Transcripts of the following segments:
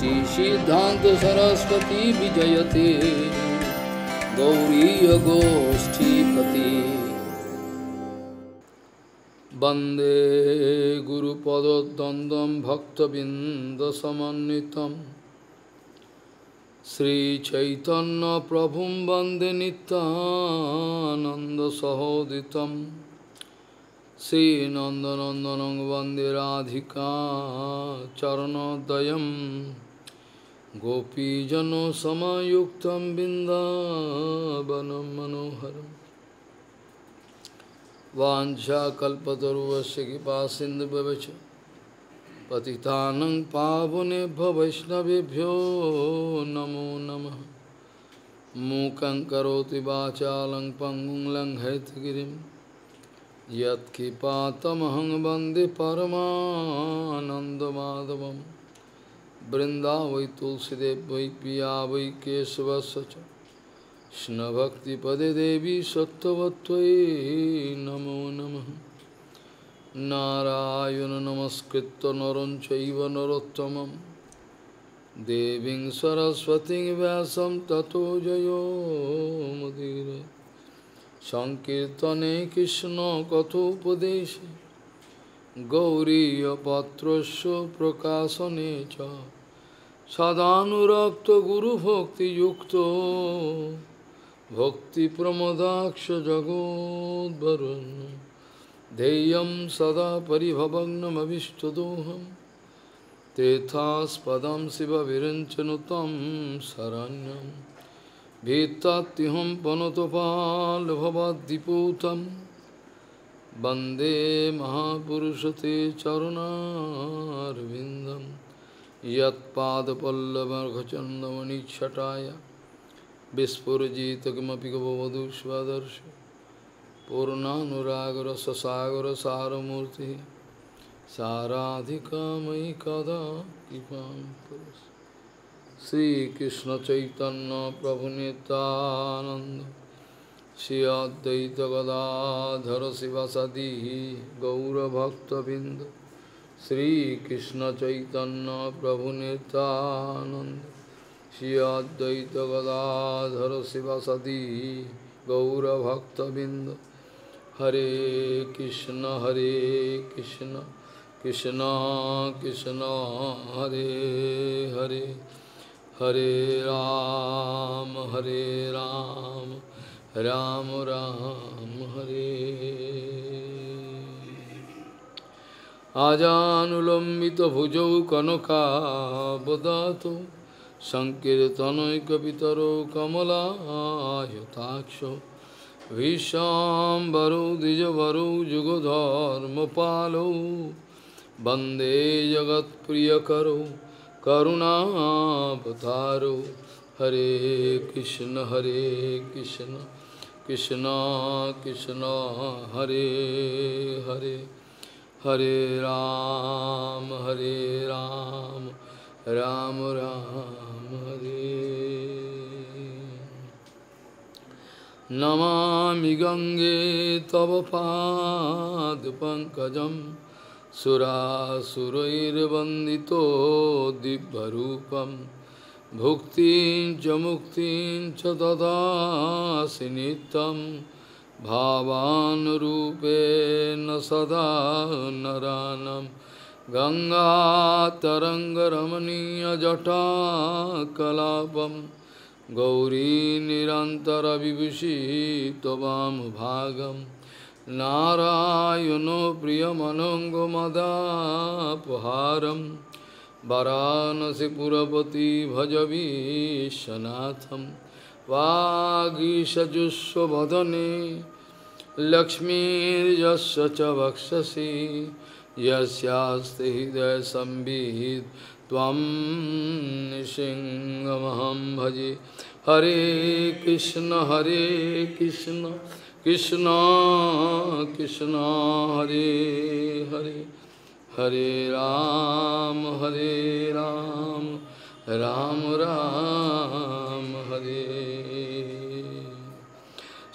श्री सिद्धान्तसरस्वतीविजयते गौरीयगोष्ठीपती वन्दे गुरुपदद्वन्द्वं भक्तविन्दसमन्वितं श्रीचैतन्यप्रभुं वन्दे नित्यानन्दसहोदितं वन्दे Radhika चरणोदयम् Gopi jano samayuktam bindavanam manoharam Vāñjā kalpataru vasya ki pāsindh bhavacha Patitānaṁ pāvune bhavaiṣṇavibhyo namo namah Mūkaṁ karoti vācālaṁ pangung laṁ haitgirim Yat ki pātamahaṁ bandhi paramānanda madhavam Brinda vai tulsi de vai piya vai kesava sacha. Shna bhakti pade devi satta vattvai namo namah. Narayana namaskritta naran chaiva narottamam. Deving saraswati vyasam jayo madire. Sankirtane krishna katho padeshe. Gauriya patrasya prakasa necha. সদানুরক্ত গুরু ভক্তি যুক্ত ভক্তি প্রমদাক্ষ জগদ্বরুণ ध्येयं सदा परिभवग्नमभिष्टदोहं तेथास्पदं शिव विरञ्चनु तं शरण्यं भीत्तात्यहं पनुतपालभवद्दिपूतं वन्दे महापुरुष ते चरुणार्विन्दम् छटाया विस्फुजित किमपि गवधू स्वदर्श पूर्णानुरागरससागरसारमूर्तिः साराधिकामयि कदा कृपां पुरुष श्रीकृष्णचैतन्यप्रभुनितानन्द श्री शिव सदी गौरभक्तबिन्दु श्री कृष्ण चैतन्य प्रभु नितानंद श्री अद्वैत गदाधर शिवसदी गौरभक्तबिंद हरे कृष्ण हरे कृष्ण कृष्ण कृष्ण हरे हरे हरे राम हरे राम राम राम हरे আজানুলম্বিত ভুজৌ কনকাবদাত সংকীর্তনৈকিতর কমলায়তাক্ষ ভীষাম্বরৌ দ্বিজবরৌ যুগধর্মপালৌ বন্দে জগৎপ্রিয়করৌ করুণাবতারৌ হরে কৃষ্ণ হরে কৃষ্ণ কৃষ্ণ কৃষ্ণ হরে হরে हरे राम हरे राम राम राम हरे नमामि गंगे तव पाद पंकज दिव्यरूपं भुक्तिं च मुक्तिं च ददासि न सदा गंगा जटा कलापम गौरी नरानं गङ्गातरङ्गरमणीयजटा कलापं गौरीनिरन्तरविभूषि त्ववामुभागं नारायणो प्रियमनोङ्गमदापहारं वरानसिपुरपति भजवीशनाथं वागीषजुष्वदने लक्ष्मीर्यस्य च वक्षसि यस्यास्ति त्वं सिंहमहं भजे हरे कृष्ण हरे कृष्ण कृष्ण कृष्ण हरे हरे हरे राम हरे राम राम राम हरे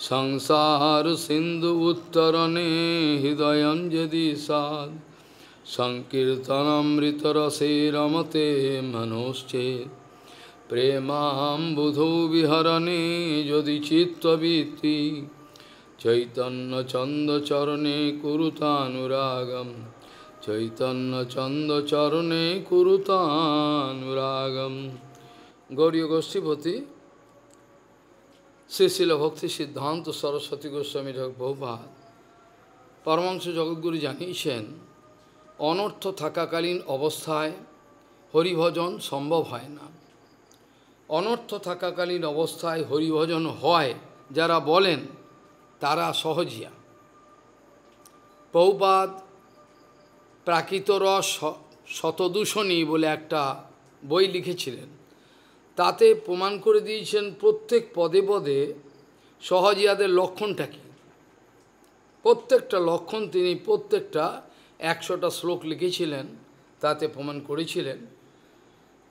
সংসার সিন্ধু উত্তরণে হৃদয়ম যদি সাদ সংকীর্তনমৃতরসে রমতে মনোশ্চে প্রেমাম্বুধৌ বিহরণে যদি চিত্তবৃত্তি চৈতন্য চন্দ চরণে কুরুতানুরাগম চৈতন্য চন্দ চরণে কুরুতানুরাগম গৌরী গোষ্ঠীপতি শ্রী শিল ভক্তি সিদ্ধান্ত সরস্বতী গোস্বামী বহুভাত পরমাংশ জগৎগুরু জানিয়েছেন অনর্থ থাকাকালীন অবস্থায় হরিভজন সম্ভব হয় না অনর্থ থাকাকালীন অবস্থায় হরিভজন হয় যারা বলেন তারা সহজিয়া বহুপাত প্রাকৃত রস শতদূষণী বলে একটা বই লিখেছিলেন তাতে প্রমাণ করে দিয়েছেন প্রত্যেক পদে পদে সহজিয়াদের লক্ষণটা কী প্রত্যেকটা লক্ষণ তিনি প্রত্যেকটা একশোটা শ্লোক লিখেছিলেন তাতে প্রমাণ করেছিলেন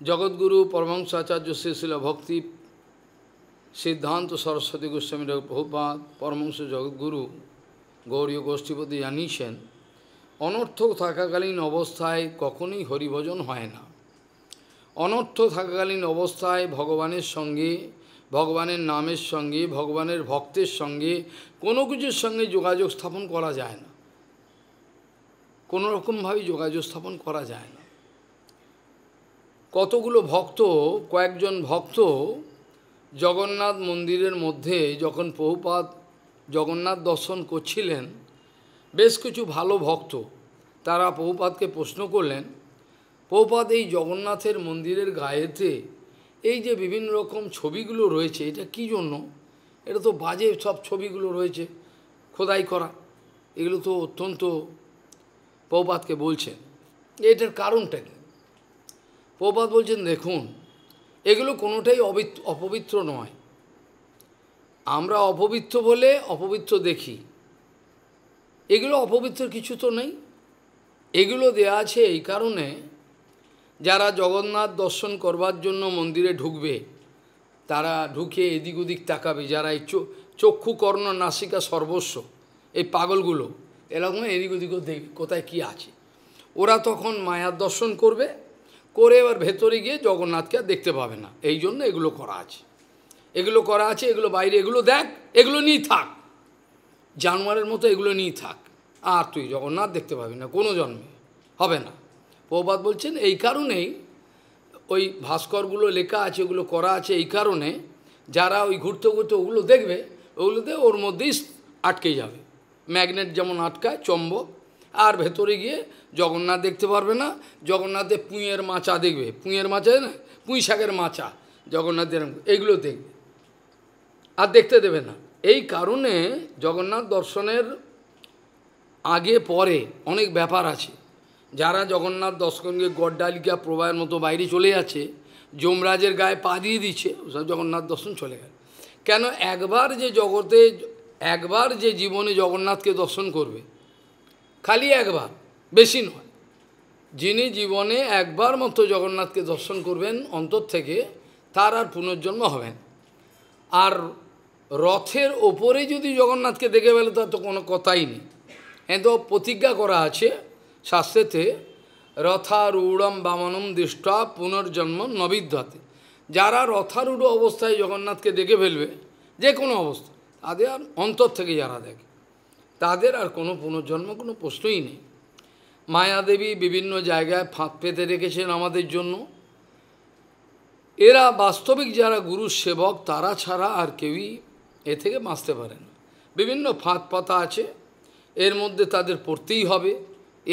জগৎগুরু পরমংসাচার্য শ্রীশিল ভক্তি সিদ্ধান্ত সরস্বতী গোস্বামী প্রভুপাত পরমংস জগৎগুরু গৌরী গোষ্ঠীপতি জানিয়েছেন অনর্থক থাকাকালীন অবস্থায় কখনোই হরিভজন হয় না অনর্থ থাকাকালীন অবস্থায় ভগবানের সঙ্গে ভগবানের নামের সঙ্গে ভগবানের ভক্তের সঙ্গে কোনো কিছুর সঙ্গে যোগাযোগ স্থাপন করা যায় না কোনো রকমভাবে যোগাযোগ স্থাপন করা যায় না কতগুলো ভক্ত কয়েকজন ভক্ত জগন্নাথ মন্দিরের মধ্যে যখন প্রভুপাত জগন্নাথ দর্শন করছিলেন বেশ কিছু ভালো ভক্ত তারা প্রভুপাতকে প্রশ্ন করলেন প্রপাত এই জগন্নাথের মন্দিরের গায়েতে এই যে বিভিন্ন রকম ছবিগুলো রয়েছে এটা কি জন্য এটা তো বাজে সব ছবিগুলো রয়েছে খোদাই করা এগুলো তো অত্যন্ত প্রপাতকে বলছেন এটার কারণটা কি প্রপাত বলছেন দেখুন এগুলো কোনোটাই অপবিত্র নয় আমরা অপবিত্র বলে অপবিত্র দেখি এগুলো অপবিত্র কিছু তো নেই এগুলো দেয়া আছে এই কারণে যারা জগন্নাথ দর্শন করবার জন্য মন্দিরে ঢুকবে তারা ঢুকে এদিক ওদিক তাকাবে যারা এই চক্ষু কর্ণ নাসিকা সর্বস্ব এই পাগলগুলো এরকম এদিক ওদিক দেখবে কোথায় কী আছে ওরা তখন মায়ার দর্শন করবে করে এবার ভেতরে গিয়ে জগন্নাথকে আর দেখতে পাবে না এই জন্য এগুলো করা আছে এগুলো করা আছে এগুলো বাইরে এগুলো দেখ এগুলো নিয়ে থাক জানোয়ারের মতো এগুলো নিয়ে থাক আর তুই জগন্নাথ দেখতে পাবি না কোনো জন্মে হবে না প্রবাদ বলছেন এই কারণেই ওই ভাস্করগুলো লেখা আছে ওগুলো করা আছে এই কারণে যারা ওই ঘুরতে ঘুরতে ওগুলো দেখবে ওগুলোতে ওর মধ্যেই আটকে যাবে ম্যাগনেট যেমন আটকায় চম্বক আর ভেতরে গিয়ে জগন্নাথ দেখতে পারবে না জগন্নাথে পুঁয়ের মাচা দেখবে পুঁয়ের মাচা না পুঁই শাকের মাচা জগন্নাথের এইগুলো দেখবে আর দেখতে দেবে না এই কারণে জগন্নাথ দর্শনের আগে পরে অনেক ব্যাপার আছে যারা জগন্নাথ দর্শনকে গড্ডালিকা প্রবাহের মতো বাইরে চলে যাচ্ছে যমরাজের গায়ে পা দিয়ে দিচ্ছে ওসব জগন্নাথ দর্শন চলে গেল কেন একবার যে জগতে একবার যে জীবনে জগন্নাথকে দর্শন করবে খালি একবার বেশি নয় যিনি জীবনে একবার মতো জগন্নাথকে দর্শন করবেন অন্তর থেকে তার আর পুনর্জন্ম হবেন আর রথের ওপরে যদি জগন্নাথকে দেখে ফেলে তার তো কোনো কথাই নেই এত প্রতিজ্ঞা করা আছে শাস্ত্রেতে রথারূঢ়ম বামনম দৃষ্টা পুনর্জন্ম নবিদ্ধাতে যারা রথারূঢ় অবস্থায় জগন্নাথকে দেখে ফেলবে যে কোনো অবস্থা তাদের আর অন্তর থেকে যারা দেখে তাদের আর কোনো পুনর্জন্ম কোনো প্রশ্নই নেই মায়াদেবী বিভিন্ন জায়গায় ফাঁক পেতে রেখেছেন আমাদের জন্য এরা বাস্তবিক যারা গুরু সেবক তারা ছাড়া আর কেউই এ থেকে বাঁচতে পারে না বিভিন্ন ফাঁক পাতা আছে এর মধ্যে তাদের পড়তেই হবে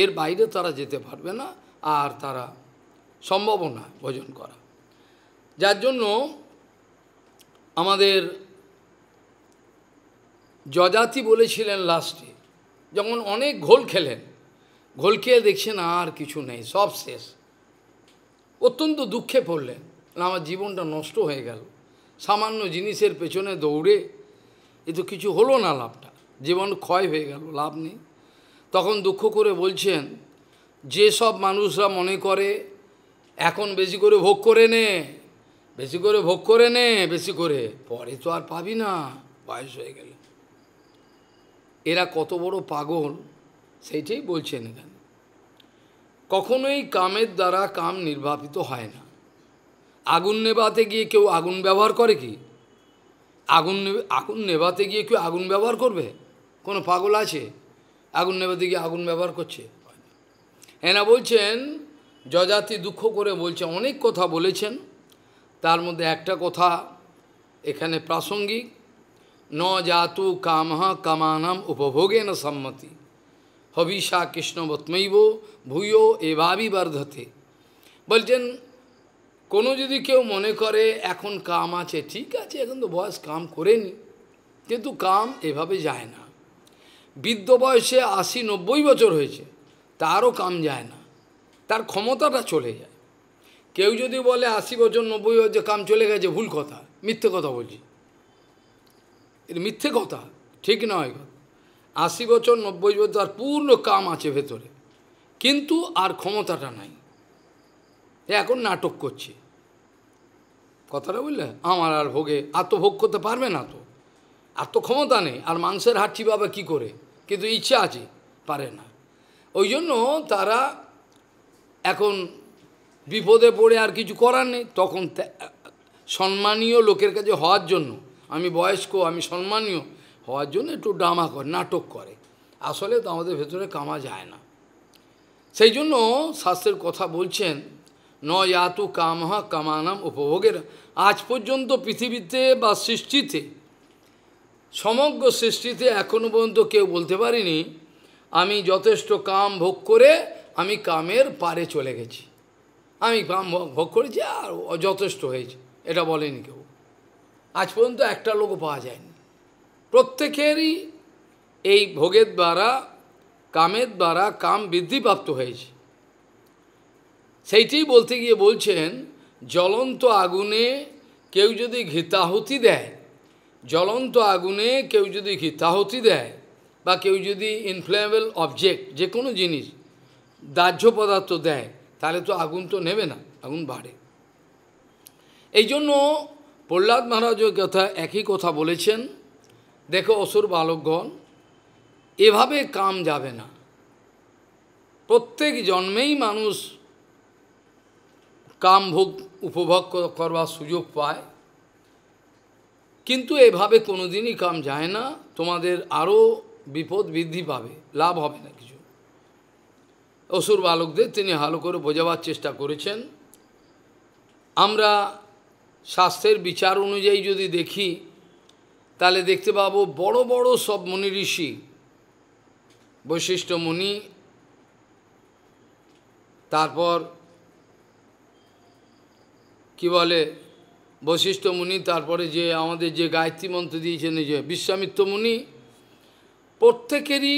এর বাইরে তারা যেতে পারবে না আর তারা না ভোজন করা যার জন্য আমাদের যজাতি বলেছিলেন লাস্টে যখন অনেক ঘোল খেলেন ঘোল খেয়ে দেখছেন আর কিছু নেই সব শেষ অত্যন্ত দুঃখে পড়লেন আমার জীবনটা নষ্ট হয়ে গেল সামান্য জিনিসের পেছনে দৌড়ে এ তো কিছু হলো না লাভটা জীবন ক্ষয় হয়ে গেল লাভ নেই তখন দুঃখ করে বলছেন যে সব মানুষরা মনে করে এখন বেশি করে ভোগ করে নে বেশি করে ভোগ করে নে বেশি করে পরে তো আর পাবি না বয়স হয়ে গেলে এরা কত বড় পাগল সেইটাই বলছেন কেন কখনোই কামের দ্বারা কাম নির্বাপিত হয় না আগুন নেবাতে গিয়ে কেউ আগুন ব্যবহার করে কি আগুন আগুন নেবাতে গিয়ে কেউ আগুন ব্যবহার করবে কোনো পাগল আছে আগুন নেবাতে গিয়ে আগুন ব্যবহার করছে এনা বলছেন যজাতি দুঃখ করে বলছে অনেক কথা বলেছেন তার মধ্যে একটা কথা এখানে প্রাসঙ্গিক ন জাতু কামহা কামানাম উপভোগে না সম্মতি হবিষা কৃষ্ণবত্মৈব ভূয় এভাবি বর্ধতে বলছেন কোনো যদি কেউ মনে করে এখন কাম আছে ঠিক আছে এখন তো বয়স কাম করেনি কিন্তু কাম এভাবে যায় না বৃদ্ধ বয়সে আশি নব্বই বছর হয়েছে তারও কাম যায় না তার ক্ষমতাটা চলে যায় কেউ যদি বলে আশি বছর নব্বই বছর কাম চলে গেছে ভুল কথা মিথ্যে কথা বলছি এর মিথ্যে কথা ঠিক নয় আশি বছর নব্বই বছর পূর্ণ কাম আছে ভেতরে কিন্তু আর ক্ষমতাটা নাই এখন নাটক করছে কথাটা বললে আমার আর ভোগে আর তো ভোগ করতে পারবে না তো আর তো ক্ষমতা নেই আর মাংসের হাটটি বাবা কী করে কিন্তু ইচ্ছা আছে পারে না ওই জন্য তারা এখন বিপদে পড়ে আর কিছু করার নেই তখন সম্মানীয় লোকের কাছে হওয়ার জন্য আমি বয়স্ক আমি সম্মানীয় হওয়ার জন্য একটু ড্রামা করে নাটক করে আসলে তো আমাদের ভেতরে কামা যায় না সেই জন্য শাস্ত্রের কথা বলছেন নয়াতু কামহা কামানাম উপভোগের আজ পর্যন্ত পৃথিবীতে বা সৃষ্টিতে সমগ্র সৃষ্টিতে এখনো পর্যন্ত কেউ বলতে পারিনি আমি যথেষ্ট কাম ভোগ করে আমি কামের পারে চলে গেছি আমি কাম ভোগ করেছি আর যথেষ্ট হয়েছে এটা বলেনি কেউ আজ পর্যন্ত একটা লোকও পাওয়া যায়নি প্রত্যেকেরই এই ভোগের দ্বারা কামের দ্বারা কাম বৃদ্ধিপ্রাপ্ত হয়েছে সেইটি বলতে গিয়ে বলছেন জ্বলন্ত আগুনে কেউ যদি ঘৃতাহুতি দেয় জ্বলন্ত আগুনে কেউ যদি হিতাহতি দেয় বা কেউ যদি ইনফ্লেমেবল অবজেক্ট যে কোনো জিনিস দাহ্য পদার্থ দেয় তাহলে তো আগুন তো নেবে না আগুন বাড়ে এই জন্য প্রহ্লাদ মহারাজের কথা একই কথা বলেছেন দেখো অসুর বালকগণ এভাবে কাম যাবে না প্রত্যেক জন্মেই মানুষ কাম ভোগ উপভোগ করবার সুযোগ পায় কিন্তু এভাবে কোনো দিনই কাম যায় না তোমাদের আরও বিপদ বৃদ্ধি পাবে লাভ হবে না কিছু অসুর বালকদের তিনি ভালো করে বোঝাবার চেষ্টা করেছেন আমরা স্বাস্থ্যের বিচার অনুযায়ী যদি দেখি তাহলে দেখতে পাবো বড় বড় সব মুনি ঋষি বৈশিষ্ট্য মুনি তারপর কি বলে বশিষ্ঠ মুনি তারপরে যে আমাদের যে গায়ত্রী মন্ত্র দিয়েছেন যে বিশ্বামিত্র মুনি প্রত্যেকেরই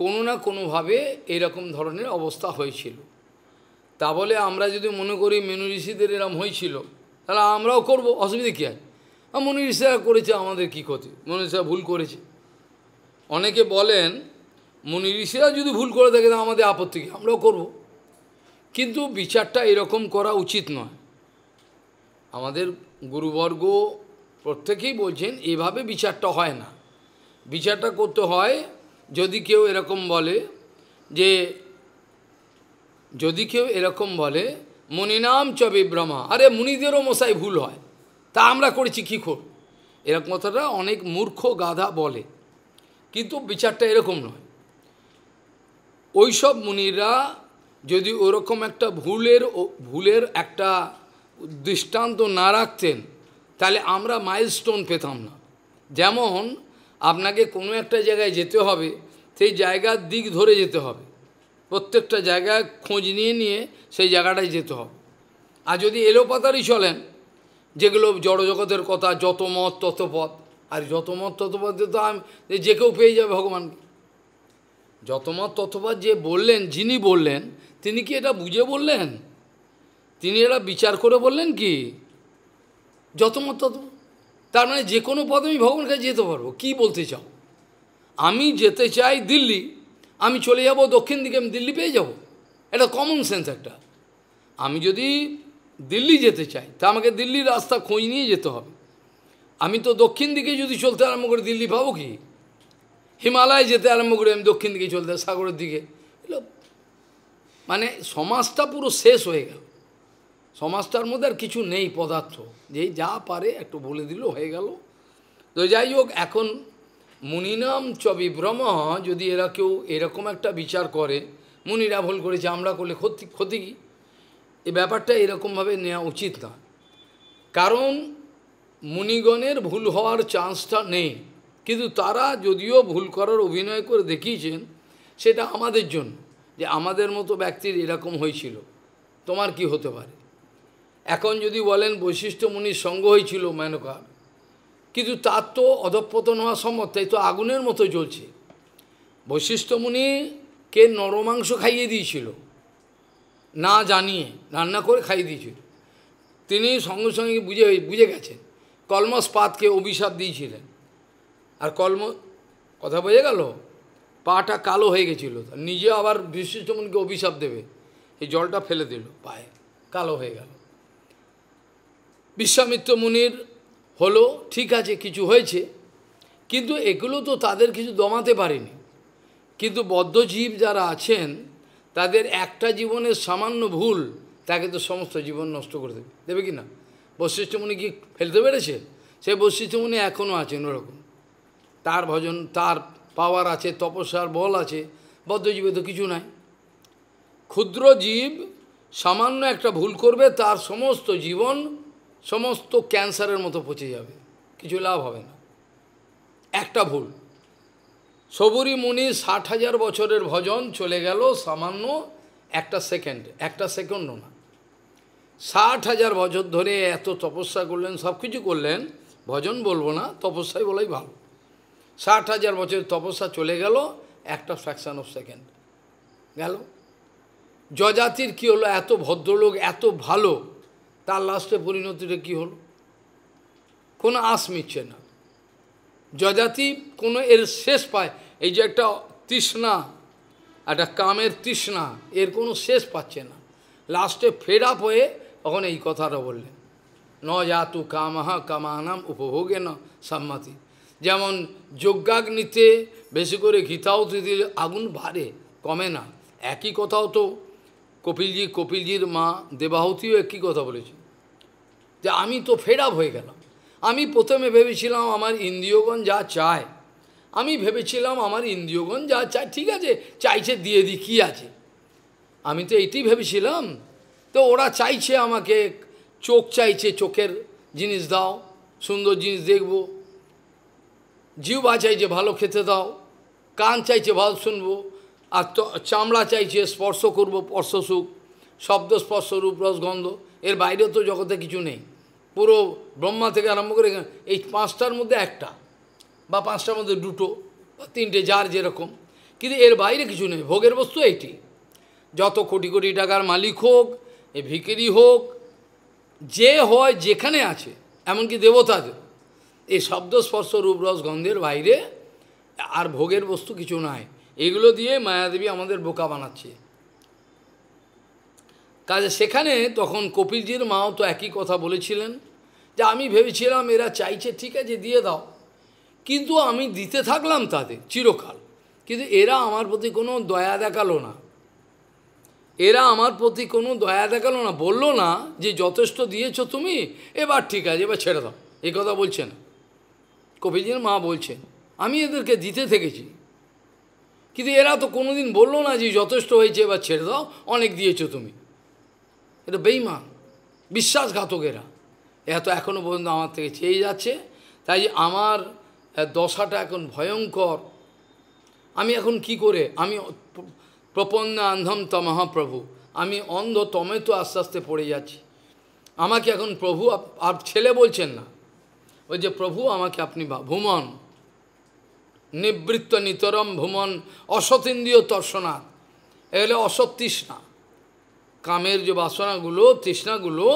কোনো না কোনোভাবে এরকম ধরনের অবস্থা হয়েছিল তা বলে আমরা যদি মনে করি মেনু ঋষিদের এরম হয়েছিল তাহলে আমরাও করব অসুবিধা কী হয় মনু ঋষিরা করেছে আমাদের কি ক্ষতি মনু ঋষিরা ভুল করেছে অনেকে বলেন মুনি ঋষিরা যদি ভুল করে থাকে তাহলে আমাদের আপত্তি কী আমরাও করব কিন্তু বিচারটা এরকম করা উচিত নয় আমাদের গুরুবর্গ প্রত্যেকেই বলছেন এভাবে বিচারটা হয় না বিচারটা করতে হয় যদি কেউ এরকম বলে যে যদি কেউ এরকম বলে মনিনাম চ বিভ্রমা আরে মুনিদেরও মশাই ভুল হয় তা আমরা করেছি কী খোর এরকম কথাটা অনেক মূর্খ গাধা বলে কিন্তু বিচারটা এরকম নয় ওইসব মুনিরা যদি ওরকম একটা ভুলের ভুলের একটা দৃষ্টান্ত না রাখতেন তাহলে আমরা মাইলস্টোন পেতাম না যেমন আপনাকে কোনো একটা জায়গায় যেতে হবে সেই জায়গার দিক ধরে যেতে হবে প্রত্যেকটা জায়গায় খোঁজ নিয়ে নিয়ে সেই জায়গাটায় যেতে হবে আর যদি এলোপাতারই চলেন যেগুলো জড়জগতের কথা যত মত তত পথ আর যত মত তত পথ তো আমি যে কেউ পেয়ে যাবে ভগবানকে যত মত তত পথ যে বললেন যিনি বললেন তিনি কি এটা বুঝে বললেন তিনি এরা বিচার করে বললেন কি যত মত তত তার মানে যে কোনো পদে আমি ভগবানের কাছে যেতে পারবো কি বলতে চাও আমি যেতে চাই দিল্লি আমি চলে যাব দক্ষিণ দিকে আমি দিল্লি পেয়ে যাব এটা কমন সেন্স একটা আমি যদি দিল্লি যেতে চাই তা আমাকে দিল্লির রাস্তা খোঁজ নিয়ে যেতে হবে আমি তো দক্ষিণ দিকে যদি চলতে আরম্ভ করি দিল্লি পাবো কি হিমালয় যেতে আরম্ভ করি আমি দক্ষিণ দিকে চলতে সাগরের দিকে মানে সমাজটা পুরো শেষ হয়ে গেল সমাজটার মধ্যে আর কিছু নেই পদার্থ যে যা পারে একটু বলে দিল হয়ে গেল তো যাই হোক এখন মুনিনাম চ বিভ্রম যদি এরা কেউ এরকম একটা বিচার করে মুনিরা ভুল করেছে আমরা করলে ক্ষতি ক্ষতি কী এ ব্যাপারটা এরকমভাবে নেওয়া উচিত না কারণ মুনিগণের ভুল হওয়ার চান্সটা নেই কিন্তু তারা যদিও ভুল করার অভিনয় করে দেখিয়েছেন সেটা আমাদের জন্য যে আমাদের মতো ব্যক্তির এরকম হয়েছিল তোমার কি হতে পারে এখন যদি বলেন বৈশিষ্ট্য মুনির সঙ্গ হয়েছিল মেনকা কিন্তু তার তো অধপতন হওয়া সম্ভব তাই তো আগুনের মতো চলছে বৈশিষ্ট্য মুনিকে নরমাংস খাইয়ে দিয়েছিল না জানিয়ে রান্না করে খাইয়ে দিয়েছিল তিনি সঙ্গে সঙ্গে বুঝে বুঝে গেছেন কলমস পাতকে অভিশাপ দিয়েছিলেন আর কলম কথা বোঝা গেল পাটা কালো হয়ে গেছিল নিজে আবার বিশিষ্টমনকে অভিশাপ দেবে এই জলটা ফেলে দিল পায়ে কালো হয়ে গেল বিশ্বামিত্র মুনির হলো ঠিক আছে কিছু হয়েছে কিন্তু এগুলো তো তাদের কিছু দমাতে পারেনি কিন্তু বদ্ধজীব যারা আছেন তাদের একটা জীবনের সামান্য ভুল তাকে তো সমস্ত জীবন নষ্ট করে দেবে দেবে কি না বৈশিষ্ট্যমণি কি ফেলতে পেরেছে সে বৈশিষ্ট্যমণি এখনও আছেন ওরকম তার ভজন তার পাওয়ার আছে তপস্যার বল আছে বদ্ধজীবে তো কিছু নাই ক্ষুদ্র জীব সামান্য একটা ভুল করবে তার সমস্ত জীবন সমস্ত ক্যান্সারের মতো পচে যাবে কিছু লাভ হবে না একটা ভুল সবরী মুনি ষাট হাজার বছরের ভজন চলে গেল সামান্য একটা সেকেন্ড একটা সেকেন্ডও না ষাট হাজার বছর ধরে এত তপস্যা করলেন সব কিছু করলেন ভজন বলবো না তপস্যাই বলাই ভালো ষাট হাজার বছরের তপস্যা চলে গেল একটা ফ্র্যাকশান অফ সেকেন্ড গেল যজাতির কি হলো এত ভদ্রলোক এত ভালো তার লাস্টে পরিণতিটা কী হল কোনো আশ মিচ্ছে না যজাতি কোনো এর শেষ পায় এই যে একটা তৃষ্ণা একটা কামের তৃষ্ণা এর কোনো শেষ পাচ্ছে না লাস্টে ফেড আপ হয়ে তখন এই কথাটা বললেন ন জাতু কামাহা কামাহাম উপভোগে না সম্মতি যেমন যজ্ঞাগ্নিতে বেশি করে ঘিতাও আগুন ভারে কমে না একই কথাও তো কপিলজি কপিলজির মা দেবাহতিও একই কথা বলেছে যে আমি তো ফেড আপ হয়ে গেলাম আমি প্রথমে ভেবেছিলাম আমার ইন্দ্রিয়গণ যা চায় আমি ভেবেছিলাম আমার ইন্দ্রিয়গণ যা চায় ঠিক আছে চাইছে দিয়ে দিই কী আছে আমি তো এটি ভেবেছিলাম তো ওরা চাইছে আমাকে চোখ চাইছে চোখের জিনিস দাও সুন্দর জিনিস দেখব বা চাইছে ভালো খেতে দাও কান চাইছে ভালো শুনবো আর চামড়া চাইছে স্পর্শ করব স্পর্শ সুখ শব্দ স্পর্শ রূপ রসগন্ধ এর বাইরেও তো জগতে কিছু নেই পুরো ব্রহ্মা থেকে আরম্ভ করে এই পাঁচটার মধ্যে একটা বা পাঁচটার মধ্যে দুটো বা তিনটে যার যেরকম কিন্তু এর বাইরে কিছু নেই ভোগের বস্তু এইটি যত কোটি কোটি টাকার মালিক হোক এ ভিকিরি হোক যে হয় যেখানে আছে এমনকি দেবতাদের এই শব্দ স্পর্শ রূপ রস গন্ধের বাইরে আর ভোগের বস্তু কিছু নয় এগুলো দিয়ে মায়াদেবী আমাদের বোকা বানাচ্ছে কাজে সেখানে তখন কপিলজির মাও তো একই কথা বলেছিলেন যে আমি ভেবেছিলাম এরা চাইছে ঠিক আছে দিয়ে দাও কিন্তু আমি দিতে থাকলাম তাদের চিরকাল কিন্তু এরা আমার প্রতি কোনো দয়া দেখালো না এরা আমার প্রতি কোনো দয়া দেখালো না বললো না যে যথেষ্ট দিয়েছ তুমি এবার ঠিক আছে এবার ছেড়ে দাও এই কথা বলছেন কপিলজির মা বলছেন আমি এদেরকে দিতে থেকেছি কিন্তু এরা তো কোনোদিন বললো না যে যথেষ্ট হয়েছে এবার ছেড়ে দাও অনেক দিয়েছো তুমি এটা বেইমান বিশ্বাসঘাতক এরা এরা তো এখনও পর্যন্ত আমার থেকে চেয়ে যাচ্ছে তাই আমার দশাটা এখন ভয়ঙ্কর আমি এখন কি করে আমি প্রপন্ন আন্ধম তমহাপ্রভু আমি অন্ধ তমে তো আস্তে আস্তে পড়ে যাচ্ছি আমাকে এখন প্রভু আর ছেলে বলছেন না ওই যে প্রভু আমাকে আপনি ভুমন নিবৃত্ত নিতরম ভ্রমণ অসতেন্দ্রীয় তর্শনাথ এগুলো অসৎ তৃষ্ণা কামের যে বাসনাগুলো তৃষ্ণাগুলো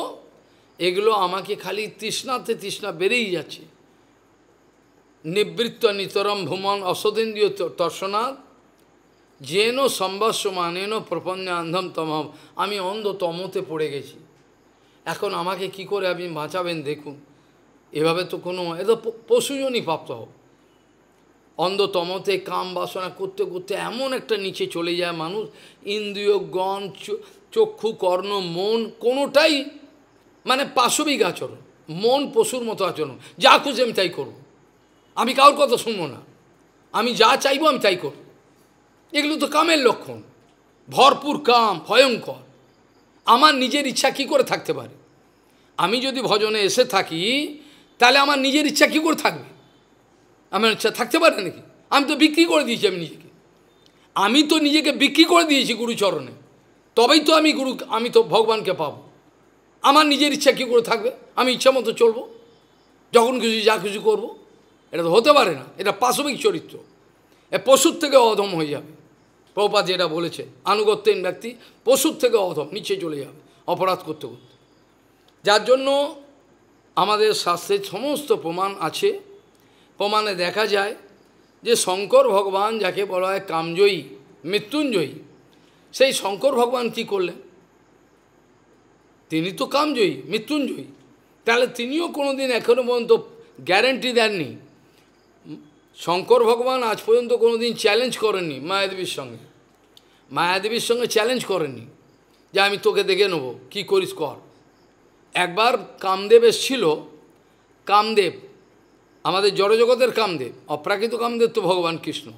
এগুলো আমাকে খালি তৃষ্ণাতে তৃষ্ণা বেড়েই যাচ্ছে নিবৃত্ত নিতরম ভ্রমণ অসতেন্দ্রীয় তর্শনাথ যেন সম্ভাস্য মানেন প্রপন্ন অন্ধম তমম আমি অন্ধ তমতে পড়ে গেছি এখন আমাকে কি করে আপনি বাঁচাবেন দেখুন এভাবে তো কোনো এ তো পশুজনই প্রাপ্ত হোক অন্ধতমতে কাম বাসনা করতে করতে এমন একটা নিচে চলে যায় মানুষ ইন্দ্রিয় গণ চক্ষু কর্ণ মন কোনোটাই মানে পাশবিক আচরণ মন পশুর মতো আচরণ যা খুঁজে আমি তাই করব আমি কারোর কথা শুনবো না আমি যা চাইবো আমি তাই করব এগুলো তো কামের লক্ষণ ভরপুর কাম ভয়ঙ্কর আমার নিজের ইচ্ছা কি করে থাকতে পারে আমি যদি ভজনে এসে থাকি তাহলে আমার নিজের ইচ্ছা কি করে থাকবে আমার ইচ্ছা থাকতে পারে নাকি আমি তো বিক্রি করে দিয়েছি আমি নিজেকে আমি তো নিজেকে বিক্রি করে দিয়েছি গুরুচরণে তবেই তো আমি গুরু আমি তো ভগবানকে পাব আমার নিজের ইচ্ছা কী করে থাকবে আমি ইচ্ছা মতো চলবো যখন কিছু যা কিছু করব। এটা তো হতে পারে না এটা পাশবিক চরিত্র এ পশুর থেকে অধম হয়ে যাবে প্রপাত যেটা বলেছে আনুগত্যহীন ব্যক্তি পশুর থেকে অধম নিচে চলে যাবে অপরাধ করতে করতে যার জন্য আমাদের শাস্ত্রের সমস্ত প্রমাণ আছে প্রমাণে দেখা যায় যে শঙ্কর ভগবান যাকে বলা হয় কামজয়ী মৃত্যুঞ্জয়ী সেই শঙ্কর ভগবান কি করলেন তিনি তো কামজয়ী মৃত্যুঞ্জয়ী তাহলে তিনিও কোনো দিন এখনও পর্যন্ত গ্যারেন্টি দেননি শঙ্কর ভগবান আজ পর্যন্ত কোনো দিন চ্যালেঞ্জ করেননি মায়াদেবীর সঙ্গে মায়াদেবীর সঙ্গে চ্যালেঞ্জ করেননি যে আমি তোকে দেখে নেবো কী করিস কর একবার কামদেব এসছিল কামদেব আমাদের জড়জগতের কামদেব অপ্রাকৃত কামদেব তো ভগবান কৃষ্ণ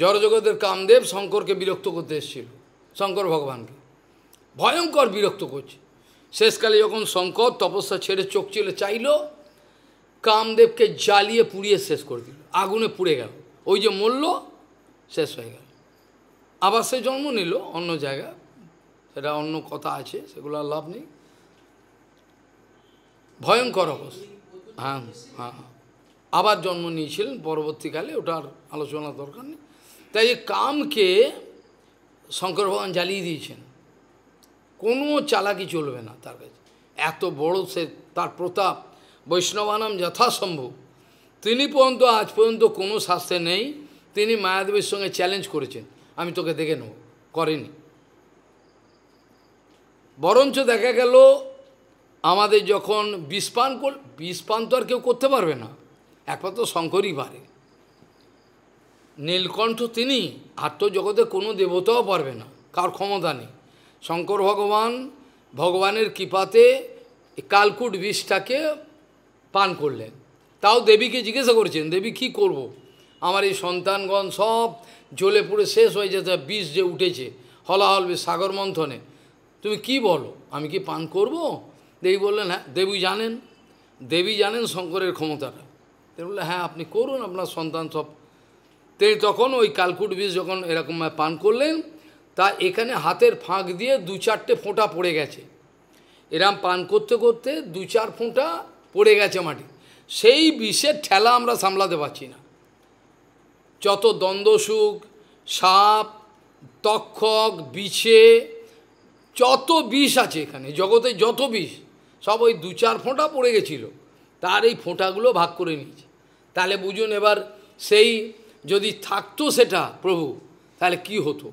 জড়জগতের কামদেব শঙ্করকে বিরক্ত করতে এসেছিল শঙ্কর ভগবানকে ভয়ঙ্কর বিরক্ত করছে শেষকালে যখন শঙ্কর তপস্যা ছেড়ে চোখ চেলে চাইল কামদেবকে জ্বালিয়ে পুড়িয়ে শেষ করে দিল আগুনে পুড়ে গেল ওই যে মূল্য শেষ হয়ে গেল আবার সে জন্ম নিল অন্য জায়গা সেটা অন্য কথা আছে সেগুলো লাভ নেই ভয়ঙ্কর অবস্থা হ্যাঁ হ্যাঁ আবার জন্ম নিয়েছিলেন পরবর্তীকালে ওটার আলোচনা দরকার নেই তাই এই কামকে শঙ্কর ভগবান জ্বালিয়ে দিয়েছেন কোনো চালাকি চলবে না তার কাছে এত বড় সে তার প্রতাপ বৈষ্ণবানাম যথাসম্ভব তিনি পর্যন্ত আজ পর্যন্ত কোনো শাস্ত্রে নেই তিনি মায়াদেবীর সঙ্গে চ্যালেঞ্জ করেছেন আমি তোকে দেখে নেব করেনি বরঞ্চ দেখা গেল আমাদের যখন বিষপান বিষপান তো আর কেউ করতে পারবে না একমাত্র শঙ্করই পারে নীলকণ্ঠ তিনি আত্মজগতে কোনো দেবতাও পারবে না কার ক্ষমতা নেই শঙ্কর ভগবান ভগবানের কৃপাতে কালকুট বিষটাকে পান করলেন তাও দেবীকে জিজ্ঞাসা করছেন দেবী কি করব। আমার এই সন্তানগণ সব জ্বলে পুড়ে শেষ হয়ে যেতে বিষ যে উঠেছে হলাহল বিষ সাগর মন্থনে তুমি কি বলো আমি কি পান করব দেবী বললেন হ্যাঁ দেবী জানেন দেবী জানেন শঙ্করের ক্ষমতাটা তো বললো হ্যাঁ আপনি করুন আপনার সন্তান সব তিনি তখন ওই কালকুট বীজ যখন এরকম পান করলেন তা এখানে হাতের ফাঁক দিয়ে দু চারটে ফোঁটা পড়ে গেছে এরাম পান করতে করতে দু চার ফোঁটা পড়ে গেছে মাটি সেই বিষের ঠেলা আমরা সামলাতে পারছি না যত দ্বন্দ্বসুখ সাপ তক্ষক বিছে যত বিষ আছে এখানে জগতে যত বিষ সব ওই দু চার ফোঁটা পড়ে গেছিলো তার এই ফোঁটাগুলো ভাগ করে নিয়েছে তাহলে বুঝুন এবার সেই যদি থাকতো সেটা প্রভু তাহলে কি হতো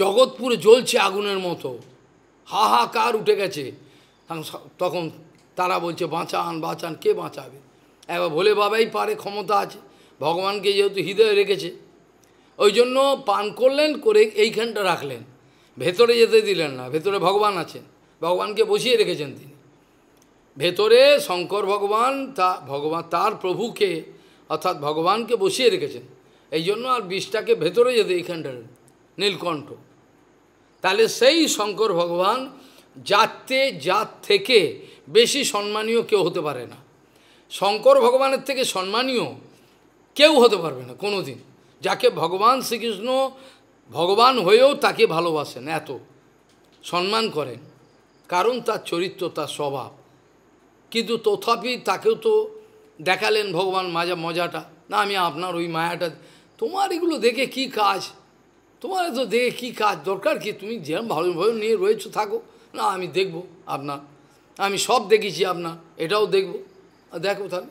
জগৎপুরে জ্বলছে আগুনের মতো হাহাকার উঠে গেছে তখন তারা বলছে বাঁচান বাঁচান কে বাঁচাবে এবার ভোলে বাবাই পারে ক্ষমতা আছে ভগবানকে যেহেতু হৃদয়ে রেখেছে ওই জন্য পান করলেন করে এইখানটা রাখলেন ভেতরে যেতে দিলেন না ভেতরে ভগবান আছেন ভগবানকে বসিয়ে রেখেছেন তিনি ভেতরে শঙ্কর ভগবান তা ভগবান তার প্রভুকে অর্থাৎ ভগবানকে বসিয়ে রেখেছেন এই জন্য আর বিষটাকে ভেতরে যেতে এইখানটা নীলকণ্ঠ তাহলে সেই শঙ্কর ভগবান জাতে জাত থেকে বেশি সম্মানীয় কেউ হতে পারে না শঙ্কর ভগবানের থেকে সম্মানীয় কেউ হতে পারবে না কোনো দিন যাকে ভগবান শ্রীকৃষ্ণ ভগবান হয়েও তাকে ভালোবাসেন এত সম্মান করেন কারণ তার চরিত্র তার স্বভাব কিন্তু তথাপি তাকেও তো দেখালেন ভগবান মাজা মজাটা না আমি আপনার ওই মায়াটা তোমার এগুলো দেখে কি কাজ তোমার তো দেখে কি কাজ দরকার কি তুমি যেরকম ভালোভাবে নিয়ে রয়েছো থাকো না আমি দেখব আপনার আমি সব দেখেছি আপনার এটাও দেখব দেখো তাহলে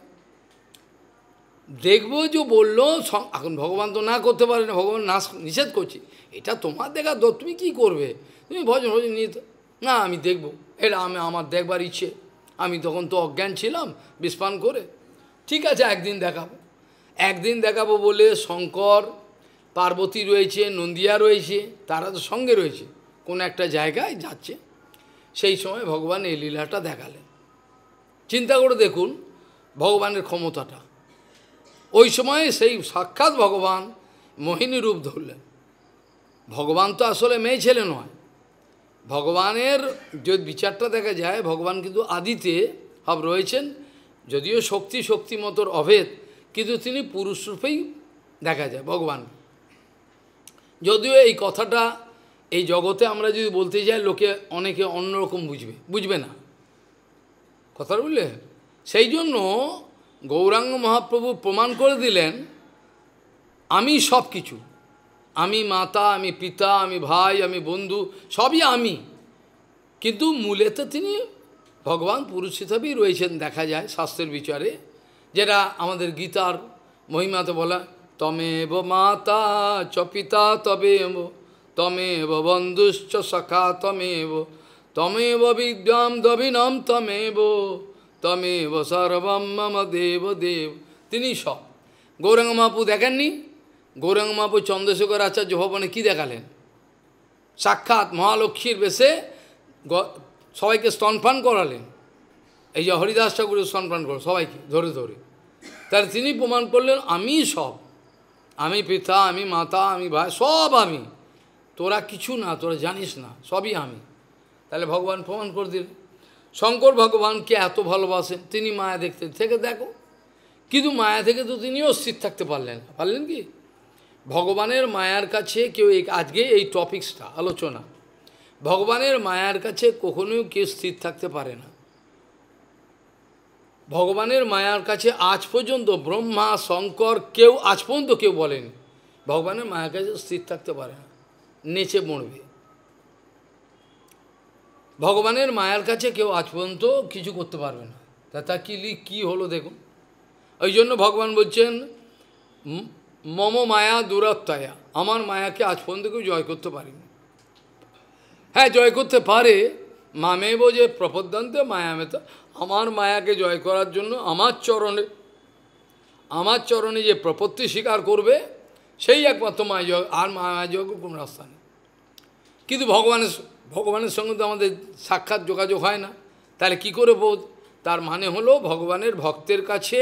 দেখবো যে বললো এখন ভগবান তো না করতে পারে না ভগবান না নিষেধ করছি এটা তোমার দেখা তুমি কি করবে তুমি ভজন ভজন নিয়ে না আমি দেখব এটা আমি আমার দেখবার ইচ্ছে আমি তখন তো অজ্ঞান ছিলাম বিস্পান করে ঠিক আছে একদিন দেখাবো একদিন দেখাবো বলে শঙ্কর পার্বতী রয়েছে নন্দিয়া রয়েছে তারা তো সঙ্গে রয়েছে কোন একটা জায়গায় যাচ্ছে সেই সময় ভগবান এই লীলাটা দেখালেন চিন্তা করে দেখুন ভগবানের ক্ষমতাটা ওই সময়ে সেই সাক্ষাৎ ভগবান মোহিনী রূপ ধরলেন ভগবান তো আসলে মেয়ে ছেলে নয় ভগবানের যদি বিচারটা দেখা যায় ভগবান কিন্তু আদিতে সব রয়েছেন যদিও শক্তি শক্তি মতোর অভেদ কিন্তু তিনি পুরুষরূপেই দেখা যায় ভগবান যদিও এই কথাটা এই জগতে আমরা যদি বলতে যাই লোকে অনেকে অন্যরকম বুঝবে বুঝবে না কথাটা বুঝলে সেই জন্য গৌরাঙ্গ মহাপ্রভু প্রমাণ করে দিলেন আমি সব কিছু আমি মাতা আমি পিতা আমি ভাই আমি বন্ধু সবই আমি কিন্তু মূলে তো তিনি ভগবান পুরুষ হিসাবেই রয়েছেন দেখা যায় শাস্ত্রের বিচারে যেটা আমাদের গীতার মহিমাতে বলা তমেব মাতা চ পিতা তবেব তমেব বন্ধুশ্চ সখা তমেব তমেব বিদ্যাম দবিনম তমেব তমেব সর্বম দেব দেব তিনি সব গৌরাঙ্গ মাপু দেখেননি গৌরাঙ্গ মহাপু চন্দ্রশেখর আচার্য ভবনে কী দেখালেন সাক্ষাৎ মহালক্ষ্মীর বেশে সবাইকে স্তনপান করালেন এই যে হরিদাস ঠাকুরের স্তনপান করল সবাইকে ধরে ধরে তার তিনি প্রমাণ করলেন আমি সব আমি পিতা আমি মাতা আমি ভাই সব আমি তোরা কিছু না তোরা জানিস না সবই আমি তাহলে ভগবান প্রমাণ করে দিল শঙ্কর ভগবানকে এত ভালোবাসেন তিনি মায়া দেখতে থেকে দেখো কিন্তু মায়া থেকে তো তিনিও স্থির থাকতে পারলেন পারলেন কি ভগবানের মায়ার কাছে কেউ আজকে এই টপিক্সটা আলোচনা ভগবানের মায়ার কাছে কখনোই কেউ স্থির থাকতে পারে না ভগবানের মায়ার কাছে আজ পর্যন্ত ব্রহ্মা শঙ্কর কেউ আজ পর্যন্ত কেউ বলেনি ভগবানের মায়ার কাছে স্থির থাকতে পারে না নেচে মরবে ভগবানের মায়ার কাছে কেউ আজ পর্যন্ত কিছু করতে পারবে না তা তা কি হলো দেখুন ওই জন্য ভগবান বলছেন মম মায়া দূরত্বায়া আমার মায়াকে আজ পর্যন্ত কেউ জয় করতে পারেনি হ্যাঁ জয় করতে পারে মামেব যে প্রপদ্যন্তে মায়ামেতা আমার মায়াকে জয় করার জন্য আমার চরণে আমার চরণে যে প্রপত্তি স্বীকার করবে সেই একমাত্র মায়া জয় আর মায়া জয়কের কোনো রাস্তা নেই কিন্তু ভগবানের ভগবানের সঙ্গে তো আমাদের সাক্ষাৎ যোগাযোগ হয় না তাহলে কি করে বোধ তার মানে হলো ভগবানের ভক্তের কাছে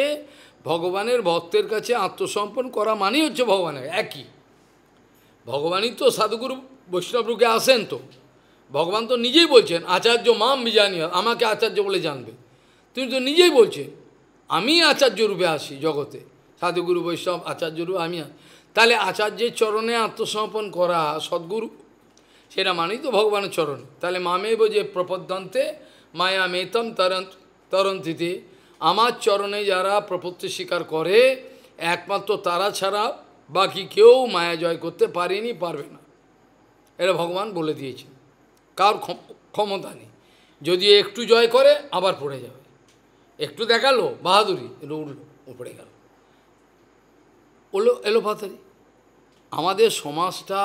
ভগবানের ভক্তের কাছে আত্মসম্পন্ন করা মানেই হচ্ছে ভগবানের একই ভগবানই তো সাধুগুরু বৈষ্ণবরূপে আসেন তো ভগবান তো নিজেই বলছেন আচার্য মাম বিজানি আমাকে আচার্য বলে জানবে তুমি তো নিজেই বলছেন আমি আচার্য রূপে আসি জগতে সাধুগুরু বৈষ্ণব রূপে আমি তাহলে আচার্যের চরণে আত্মসমর্পণ করা সদ্গুরু সেটা মানেই তো ভগবানের চরণ তাহলে মামে বোঝে প্রপদ্যন্তে মায়া মেতম তরন্ত তরন্তিতে আমার চরণে যারা প্রপত্তি স্বীকার করে একমাত্র তারা ছাড়া বাকি কেউ মায়া জয় করতে পারেনি পারবে না এটা ভগবান বলে দিয়েছেন কার ক্ষমতা নেই যদি একটু জয় করে আবার পড়ে যাবে একটু দেখালো বাহাদুরি এলো উঠলো উপড়ে গেল ওলো এলোপাতারি আমাদের সমাজটা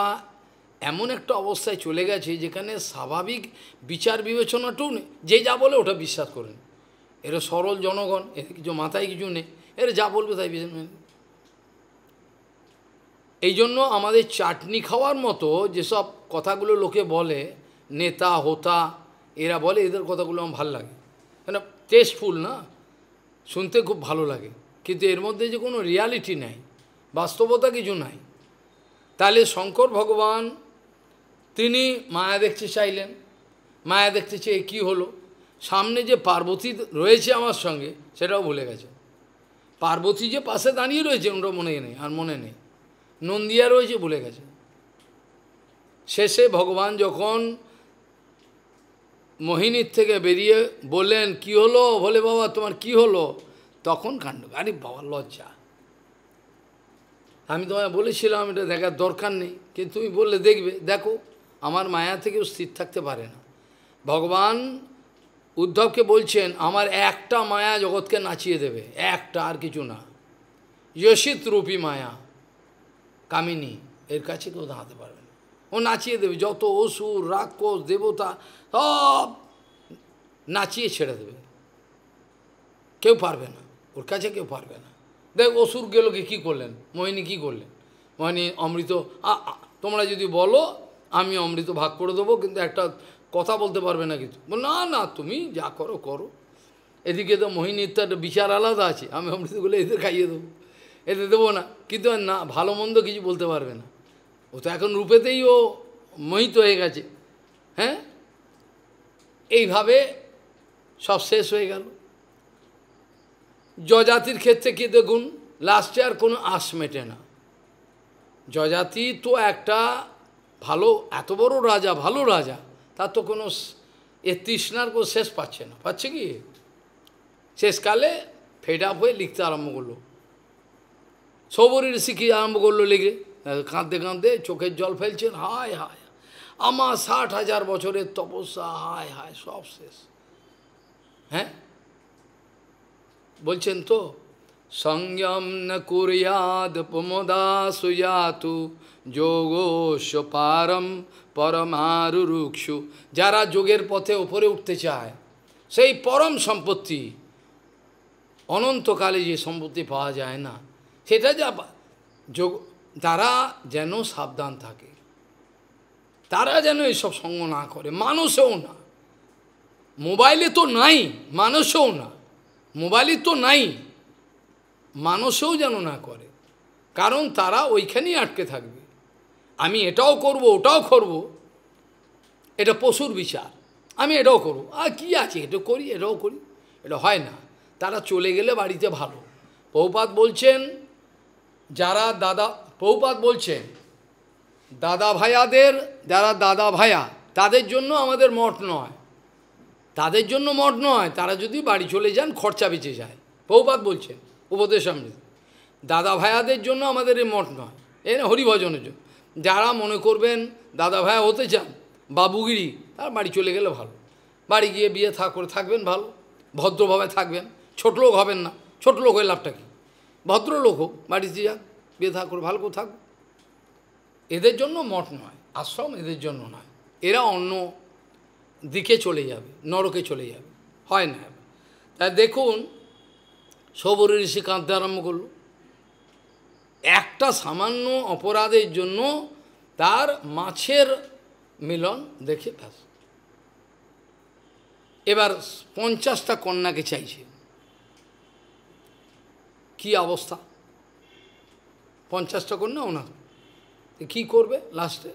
এমন একটা অবস্থায় চলে গেছে যেখানে স্বাভাবিক বিচার বিবেচনাটুকু নেই যে যা বলে ওটা বিশ্বাস করেন এরা সরল জনগণ এর কিছু মাথায় কিছু নেই এরা যা বলবে তাই এই জন্য আমাদের চাটনি খাওয়ার মতো যেসব কথাগুলো লোকে বলে নেতা হোতা এরা বলে এদের কথাগুলো আমার ভাল লাগে কেন টেস্টফুল না শুনতে খুব ভালো লাগে কিন্তু এর মধ্যে যে কোনো রিয়ালিটি নাই বাস্তবতা কিছু নাই তাহলে শঙ্কর ভগবান তিনি মায়া দেখতে চাইলেন মায়া দেখতে চেয়ে কী হলো সামনে যে পার্বতী রয়েছে আমার সঙ্গে সেটাও ভুলে গেছে পার্বতী যে পাশে দাঁড়িয়ে রয়েছে ওটা মনে নেই আর মনে নেই নন্দিয়া রয়েছে ভুলে গেছে শেষে ভগবান যখন মোহিনীর থেকে বেরিয়ে বললেন কি হলো বলে বাবা তোমার কি হলো তখন কাণ্ড আরে বাবা লজ্জা আমি তোমায় বলেছিলাম এটা দেখার দরকার নেই কিন্তু তুমি বললে দেখবে দেখো আমার মায়া থেকেও স্থির থাকতে পারে না ভগবান উদ্ধবকে বলছেন আমার একটা মায়া জগৎকে নাচিয়ে দেবে একটা আর কিছু না যশিত রূপী মায়া কামিনী এর কাছে কেউ দাঁড়াতে পারবে না ও নাচিয়ে দেবে যত অসুর রাক্ষস দেবতা সব নাচিয়ে ছেড়ে দেবে কেউ পারবে না ওর কাছে কেউ পারবে না দেখ অসুর গেলোকে কি করলেন মোহিনী কি করলেন মোহিনী অমৃত তোমরা যদি বলো আমি অমৃত ভাগ করে দেবো কিন্তু একটা কথা বলতে পারবে না কিছু না না তুমি যা করো করো এদিকে তো একটা বিচার আলাদা আছে আমি অমৃতগুলো এদের খাইয়ে দেবো এদের দেবো না কিন্তু না ভালো মন্দ কিছু বলতে পারবে না ও তো এখন রূপেতেই ও মোহিত হয়ে গেছে হ্যাঁ এইভাবে সব শেষ হয়ে গেল যজাতির ক্ষেত্রে কি দেখুন লাস্টে আর কোনো আশ মেটে না যজাতি তো একটা ভালো এত বড় রাজা ভালো রাজা তার তো কোনো এ তৃষ্ণার কোনো শেষ পাচ্ছে না পাচ্ছে কি শেষকালে ফেড আপ হয়ে লিখতে আরম্ভ করলো সবরী ঋষি আরম্ভ করলো লিখে কাঁদতে কাঁদতে চোখের জল ফেলছেন হায় হায় আমার ষাট হাজার বছরের তপস্যা হায় হায় সব শেষ হ্যাঁ বলছেন তো সংযম না কুরিয়াদ পমদা তু যোগোষ পারম রুক্ষু যারা যোগের পথে ওপরে উঠতে চায় সেই পরম সম্পত্তি অনন্তকালে যে সম্পত্তি পাওয়া যায় না সেটা যা যোগ তারা যেন সাবধান থাকে তারা যেন এসব সঙ্গ না করে মানুষেও না মোবাইলে তো নাই মানুষেও না মোবাইলে তো নাই মানুষেও যেন না করে কারণ তারা ওইখানেই আটকে থাকবে আমি এটাও করব ওটাও করব এটা পশুর বিচার আমি এটাও করবো আর কি আছে এটা করি এটাও করি এটা হয় না তারা চলে গেলে বাড়িতে ভালো পৌপাত বলছেন যারা দাদা পৌপাত বলছেন দাদা ভাইয়াদের যারা দাদা ভাইয়া তাদের জন্য আমাদের মঠ নয় তাদের জন্য মঠ নয় তারা যদি বাড়ি চলে যান খরচা বেঁচে যায় বহুপাত বলছেন উপদেশ সামনে দাদা ভাইয়াদের জন্য আমাদের এই মঠ নয় এ হরিভজনের জন্য যারা মনে করবেন দাদা ভাই হতে চান বাবুগিরি তার বাড়ি চলে গেলে ভালো বাড়ি গিয়ে বিয়ে থা করে থাকবেন ভালো ভদ্রভাবে থাকবেন ছোট লোক হবেন না ছোট লোক হয়ে লাভটা কী ভদ্রলোক হোক বাড়িতে যান বিয়ে থা করে ভালো করে থাক এদের জন্য মঠ নয় আশ্রম এদের জন্য নয় এরা অন্য দিকে চলে যাবে নরকে চলে যাবে হয় না তাই দেখুন সবর ঋষি কাঁদতে আরম্ভ করলো একটা সামান্য অপরাধের জন্য তার মাছের মিলন দেখে ফেস এবার পঞ্চাশটা কন্যাকে চাইছে কি অবস্থা পঞ্চাশটা কন্যা ওনার কি করবে লাস্টে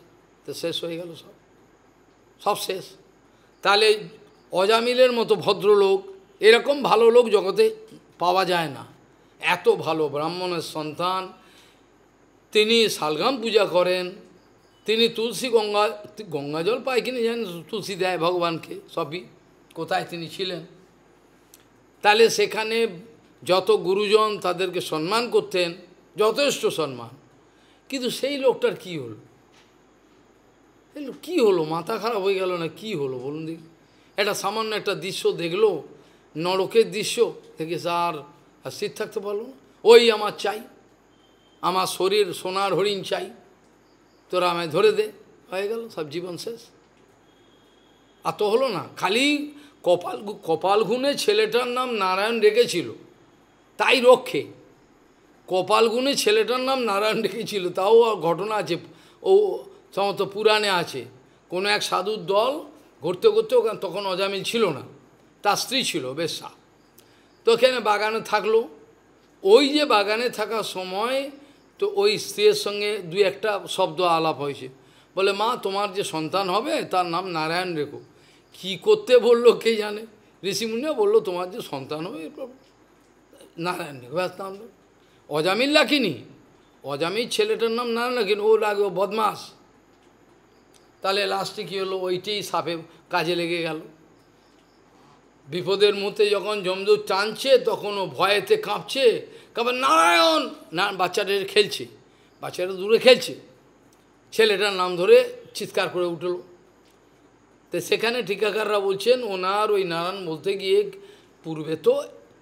তো শেষ হয়ে গেল সব সব শেষ তাহলে অজামিলের মতো ভদ্রলোক এরকম ভালো লোক জগতে পাওয়া যায় না এত ভালো ব্রাহ্মণের সন্তান তিনি শালগাম পূজা করেন তিনি তুলসী গঙ্গা গঙ্গা জল পায় কিনে জানেন তুলসী দেয় ভগবানকে সবই কোথায় তিনি ছিলেন তাহলে সেখানে যত গুরুজন তাদেরকে সম্মান করতেন যথেষ্ট সম্মান কিন্তু সেই লোকটার কি হলো কি হলো মাথা খারাপ হয়ে গেল না কি হলো বলুন দেখি একটা সামান্য একটা দৃশ্য দেখলো নরকের দৃশ্য থেকে আর স্থির থাকতে পারলো ওই আমার চাই আমার শরীর সোনার হরিণ চাই তোরা আমায় ধরে দে হয়ে গেল সব জীবন শেষ আর তো হলো না খালি কপাল কপাল গুণে ছেলেটার নাম নারায়ণ ডেকেছিল তাই রক্ষে কপাল গুণে ছেলেটার নাম নারায়ণ ডেকেছিল তাও ঘটনা আছে ও সমস্ত পুরাণে আছে কোনো এক সাধুর দল ঘুরতে ঘুরতে ওখানে তখন অজামিল ছিল না তার স্ত্রী ছিল বেশা তো এখানে বাগানে থাকলো ওই যে বাগানে থাকার সময় তো ওই স্ত্রীর সঙ্গে দুই একটা শব্দ আলাপ হয়েছে বলে মা তোমার যে সন্তান হবে তার নাম নারায়ণ রেখো কি করতে বললো কে জানে ঋষিমুনিয়া বললো তোমার যে সন্তান হবে নারায়ণ রেখো ব্যাস নাম মানে অজামির লাখিনি অজামির ছেলেটার নাম নারায়ণ লাখিনি ও লাগে বদমাস তাহলে লাস্টে কী হলো ওইটাই সাপে কাজে লেগে গেল বিপদের মুহূর্তে যখন জমদুর টানছে তখন ও ভয়েতে কাঁপছে কবে নারায়ণ না বাচ্চাটা খেলছে বাচ্চাটা দূরে খেলছে ছেলেটার নাম ধরে চিৎকার করে উঠল তো সেখানে টিকাকাররা বলছেন ওনার ওই নারায়ণ বলতে গিয়ে পূর্বে তো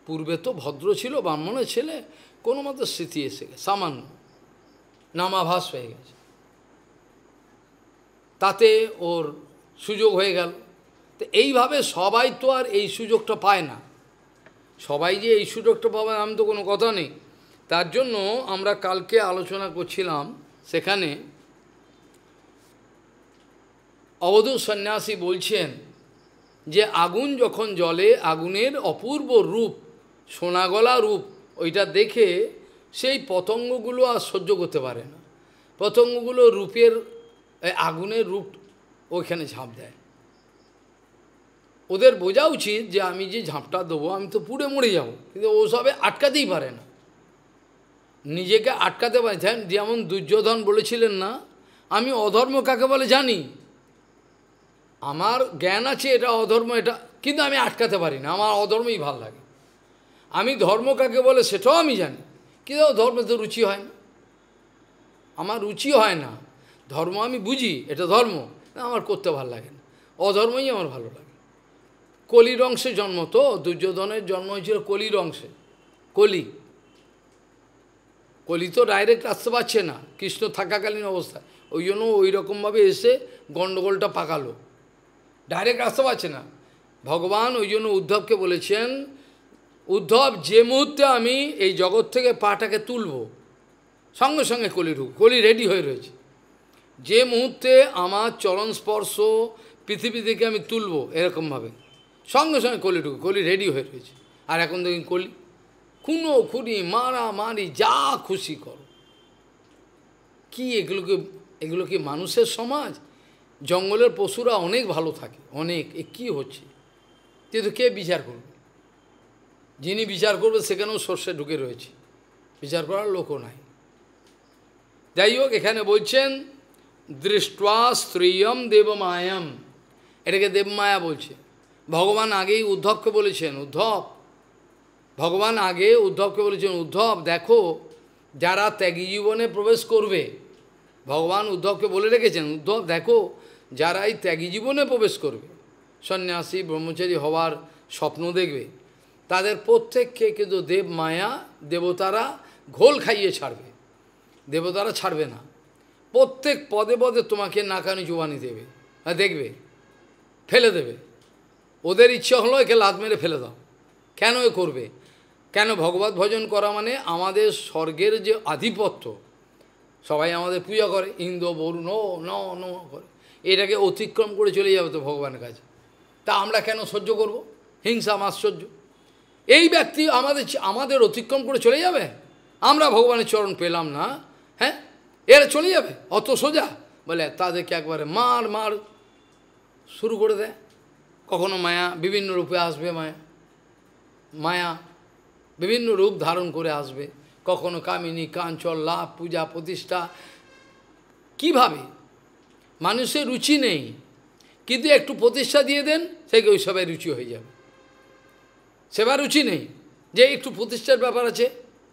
পূর্বে তো ভদ্র ছিল ব্রাহ্মণের ছেলে কোনো মতো স্মৃতি এসে গেছে সামান্য নামাভাস হয়ে গেছে তাতে ওর সুযোগ হয়ে গেল তো এইভাবে সবাই তো আর এই সুযোগটা পায় না সবাই যে এই সুযোগটা পাবে আমি তো কোনো কথা নেই তার জন্য আমরা কালকে আলোচনা করছিলাম সেখানে অবধু সন্ন্যাসী বলছেন যে আগুন যখন জলে আগুনের অপূর্ব রূপ সোনাগলা রূপ ওইটা দেখে সেই পতঙ্গগুলো আর সহ্য করতে পারে না পতঙ্গগুলো রূপের আগুনের রূপ ওইখানে ঝাঁপ দেয় ওদের বোঝা উচিত যে আমি যে ঝাঁপটা দেবো আমি তো পুড়ে মরে যাব কিন্তু ওসবে আটকাতেই পারে না নিজেকে আটকাতে পারে যেমন দুর্যোধন বলেছিলেন না আমি অধর্ম কাকে বলে জানি আমার জ্ঞান আছে এটা অধর্ম এটা কিন্তু আমি আটকাতে পারি না আমার অধর্মই ভাল লাগে আমি ধর্ম কাকে বলে সেটাও আমি জানি কিন্তু ধর্মে তো রুচি হয় না আমার রুচি হয় না ধর্ম আমি বুঝি এটা ধর্ম আমার করতে ভাল লাগে না অধর্মই আমার ভালো লাগে কলির অংশে জন্ম তো দুর্যোধনের জন্ম হয়েছিল কলির অংশে কলি কলি তো ডাইরেক্ট আসতে পারছে না কৃষ্ণ থাকাকালীন অবস্থায় ওই জন্য ওই রকমভাবে এসে গণ্ডগোলটা পাকালো ডাইরেক্ট আসতে পারছে না ভগবান ওই জন্য উদ্ধবকে বলেছেন উদ্ধব যে মুহূর্তে আমি এই জগৎ থেকে পাটাকে তুলব সঙ্গে সঙ্গে কলি ঢুক কলি রেডি হয়ে রয়েছে যে মুহূর্তে আমার চরণ স্পর্শ পৃথিবী থেকে আমি তুলব এরকমভাবে সঙ্গে সঙ্গে কলি ঢুকে কলি রেডি হয়ে রয়েছে আর এখন দেখি কলি খুনো খুনি মারা মারি যা খুশি করো কি এগুলোকে এগুলো কি মানুষের সমাজ জঙ্গলের পশুরা অনেক ভালো থাকে অনেক এ কী হচ্ছে কিন্তু কে বিচার করবে যিনি বিচার করবে সেখানেও সর্ষে ঢুকে রয়েছে বিচার করার লোকও নাই যাই হোক এখানে বলছেন দৃষ্টা স্ত্রীয়ম দেবমায়াম এটাকে দেবমায়া বলছে ভগবান আগেই উদ্ধবকে বলেছেন উদ্ধব ভগবান আগে উদ্ধবকে বলেছেন উদ্ধব দেখো যারা ত্যাগী জীবনে প্রবেশ করবে ভগবান উদ্ধবকে বলে রেখেছেন উদ্ধব দেখো যারা এই ত্যাগী জীবনে প্রবেশ করবে সন্ন্যাসী ব্রহ্মচারী হওয়ার স্বপ্ন দেখবে তাদের প্রত্যেককে কিন্তু দেব মায়া দেবতারা ঘোল খাইয়ে ছাড়বে দেবতারা ছাড়বে না প্রত্যেক পদে পদে তোমাকে নাকানি জুবানি দেবে দেখবে ফেলে দেবে ওদের ইচ্ছা হলো একে লাত মেরে ফেলে দাও কেন এ করবে কেন ভগবত ভজন করা মানে আমাদের স্বর্গের যে আধিপত্য সবাই আমাদের পূজা করে ইন্দ বরু ন ন ন করে এটাকে অতিক্রম করে চলে যাবে তো ভগবানের কাছে তা আমরা কেন সহ্য করব হিংসা মাশ্চর্য এই ব্যক্তি আমাদের আমাদের অতিক্রম করে চলে যাবে আমরা ভগবানের চরণ পেলাম না হ্যাঁ এরা চলে যাবে অত সোজা বলে তাদেরকে একবারে মার মার শুরু করে দেয় কখনো মায়া বিভিন্ন রূপে আসবে মায়া মায়া বিভিন্ন রূপ ধারণ করে আসবে কখনো কামিনী কাঞ্চল লাভ পূজা প্রতিষ্ঠা কিভাবে মানুষের রুচি নেই কিন্তু একটু প্রতিষ্ঠা দিয়ে দেন থেকে ওই সবাই রুচি হয়ে যাবে সেবার রুচি নেই যে একটু প্রতিষ্ঠার ব্যাপার আছে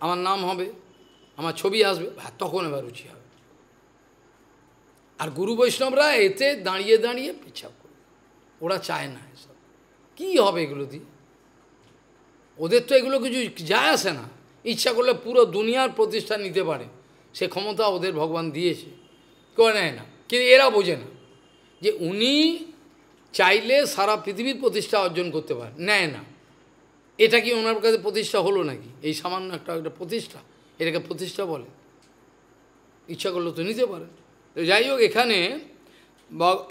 আমার নাম হবে আমার ছবি আসবে তখন এবার রুচি হবে আর গুরু বৈষ্ণবরা এতে দাঁড়িয়ে দাঁড়িয়ে পিছাপ করে ওরা চায় না কি হবে এগুলো দিয়ে ওদের তো এগুলো কিছু যায় আসে না ইচ্ছা করলে পুরো দুনিয়ার প্রতিষ্ঠা নিতে পারে সে ক্ষমতা ওদের ভগবান দিয়েছে কেউ নেয় না কিন্তু এরা বোঝে না যে উনি চাইলে সারা পৃথিবীর প্রতিষ্ঠা অর্জন করতে পারে নেয় না এটা কি ওনার কাছে প্রতিষ্ঠা হলো নাকি এই সামান্য একটা একটা প্রতিষ্ঠা এটাকে প্রতিষ্ঠা বলে ইচ্ছা করলে তো নিতে পারে তো যাই হোক এখানে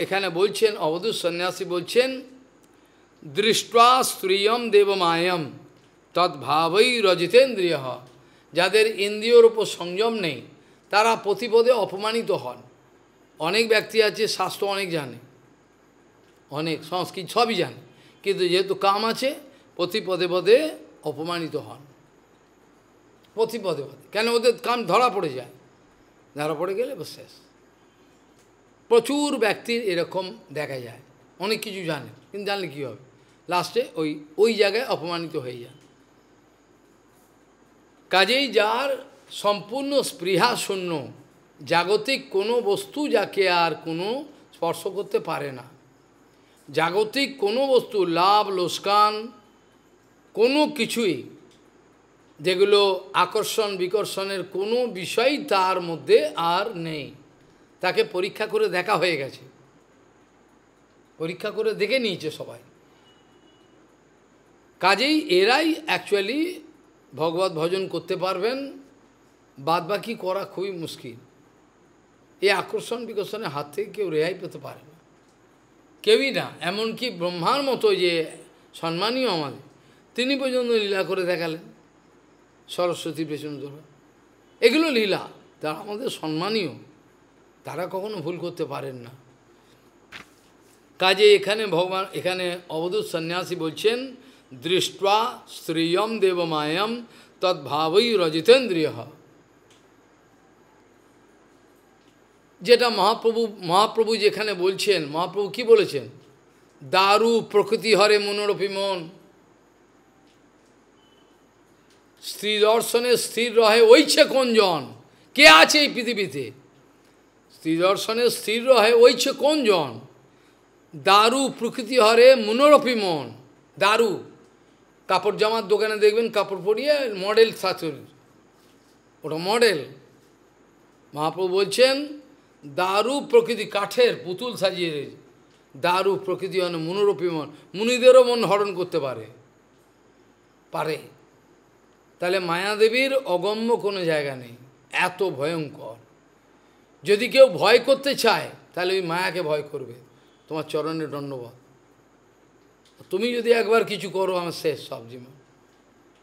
এখানে বলছেন অবধূত সন্ন্যাসী বলছেন দৃষ্টা স্ত্রিয়ম দেবমায়ম তদ্ভাবই রজিতেন্দ্রিয় যাদের ইন্দ্রিয়র ওপর সংযম নেই তারা প্রতিপদে অপমানিত হন অনেক ব্যক্তি আছে শাস্ত্র অনেক জানে অনেক সংস্কৃত সবই জানে কিন্তু যেহেতু কাম আছে প্রতি পদে পদে অপমানিত হন প্রতি পদে পদে কেন ওদের কাম ধরা পড়ে যায় ধরা পড়ে গেলে শেষ প্রচুর ব্যক্তির এরকম দেখা যায় অনেক কিছু জানে কিন্তু জানলে কী হবে লাস্টে ওই ওই জায়গায় অপমানিত হয়ে যান কাজেই যার সম্পূর্ণ স্পৃহা শূন্য জাগতিক কোনো বস্তু যাকে আর কোনো স্পর্শ করতে পারে না জাগতিক কোনো বস্তু লাভ লোসকান কোনো কিছুই যেগুলো আকর্ষণ বিকর্ষণের কোনো বিষয় তার মধ্যে আর নেই তাকে পরীক্ষা করে দেখা হয়ে গেছে পরীক্ষা করে দেখে নিয়েছে সবাই কাজেই এরাই অ্যাকচুয়ালি ভগবত ভজন করতে পারবেন বাদ বাকি করা খুবই মুশকিল এই আকর্ষণ বিকর্ষণের হাত থেকে কেউ রেহাই পেতে পারে না কেউই না এমনকি ব্রহ্মার মতো যে সম্মানীয় আমাদের তিনি পর্যন্ত লীলা করে দেখালেন সরস্বতী পেছন ধরে এগুলো লীলা তারা আমাদের সম্মানীয় তারা কখনো ভুল করতে পারেন না কাজে এখানে ভগবান এখানে অবধূত সন্ন্যাসী বলছেন দৃষ্টা শ্রেয়ম দেবমায়াম তদ্ভাবই রজিতেন্দ্রিয় যেটা মহাপ্রভু মহাপ্রভু যেখানে বলছেন মহাপ্রভু কি বলেছেন দারু প্রকৃতি হরে মনোরপী মন স্ত্রী দর্শনে স্থির রহে ওইছে জন কে আছে এই পৃথিবীতে স্ত্রী দর্শনে স্থির রহে ওইছে জন দারু প্রকৃতি হরে মনোরপী মন দারু কাপড় জামার দোকানে দেখবেন কাপড় পরিয়ে মডেল শাশুড়ির ওটা মডেল মহাপ্রভু বলছেন দারু প্রকৃতি কাঠের পুতুল সাজিয়ে রয়েছে দারু প্রকৃতি মানে মনোরূপী মন মুনিদেরও মন হরণ করতে পারে পারে তাহলে মায়াদেবীর অগম্য কোনো জায়গা নেই এত ভয়ঙ্কর যদি কেউ ভয় করতে চায় তাহলে ওই মায়াকে ভয় করবে তোমার চরণে দণ্ডবোধ তুমি যদি একবার কিছু করো আমার শেষ সব জীবন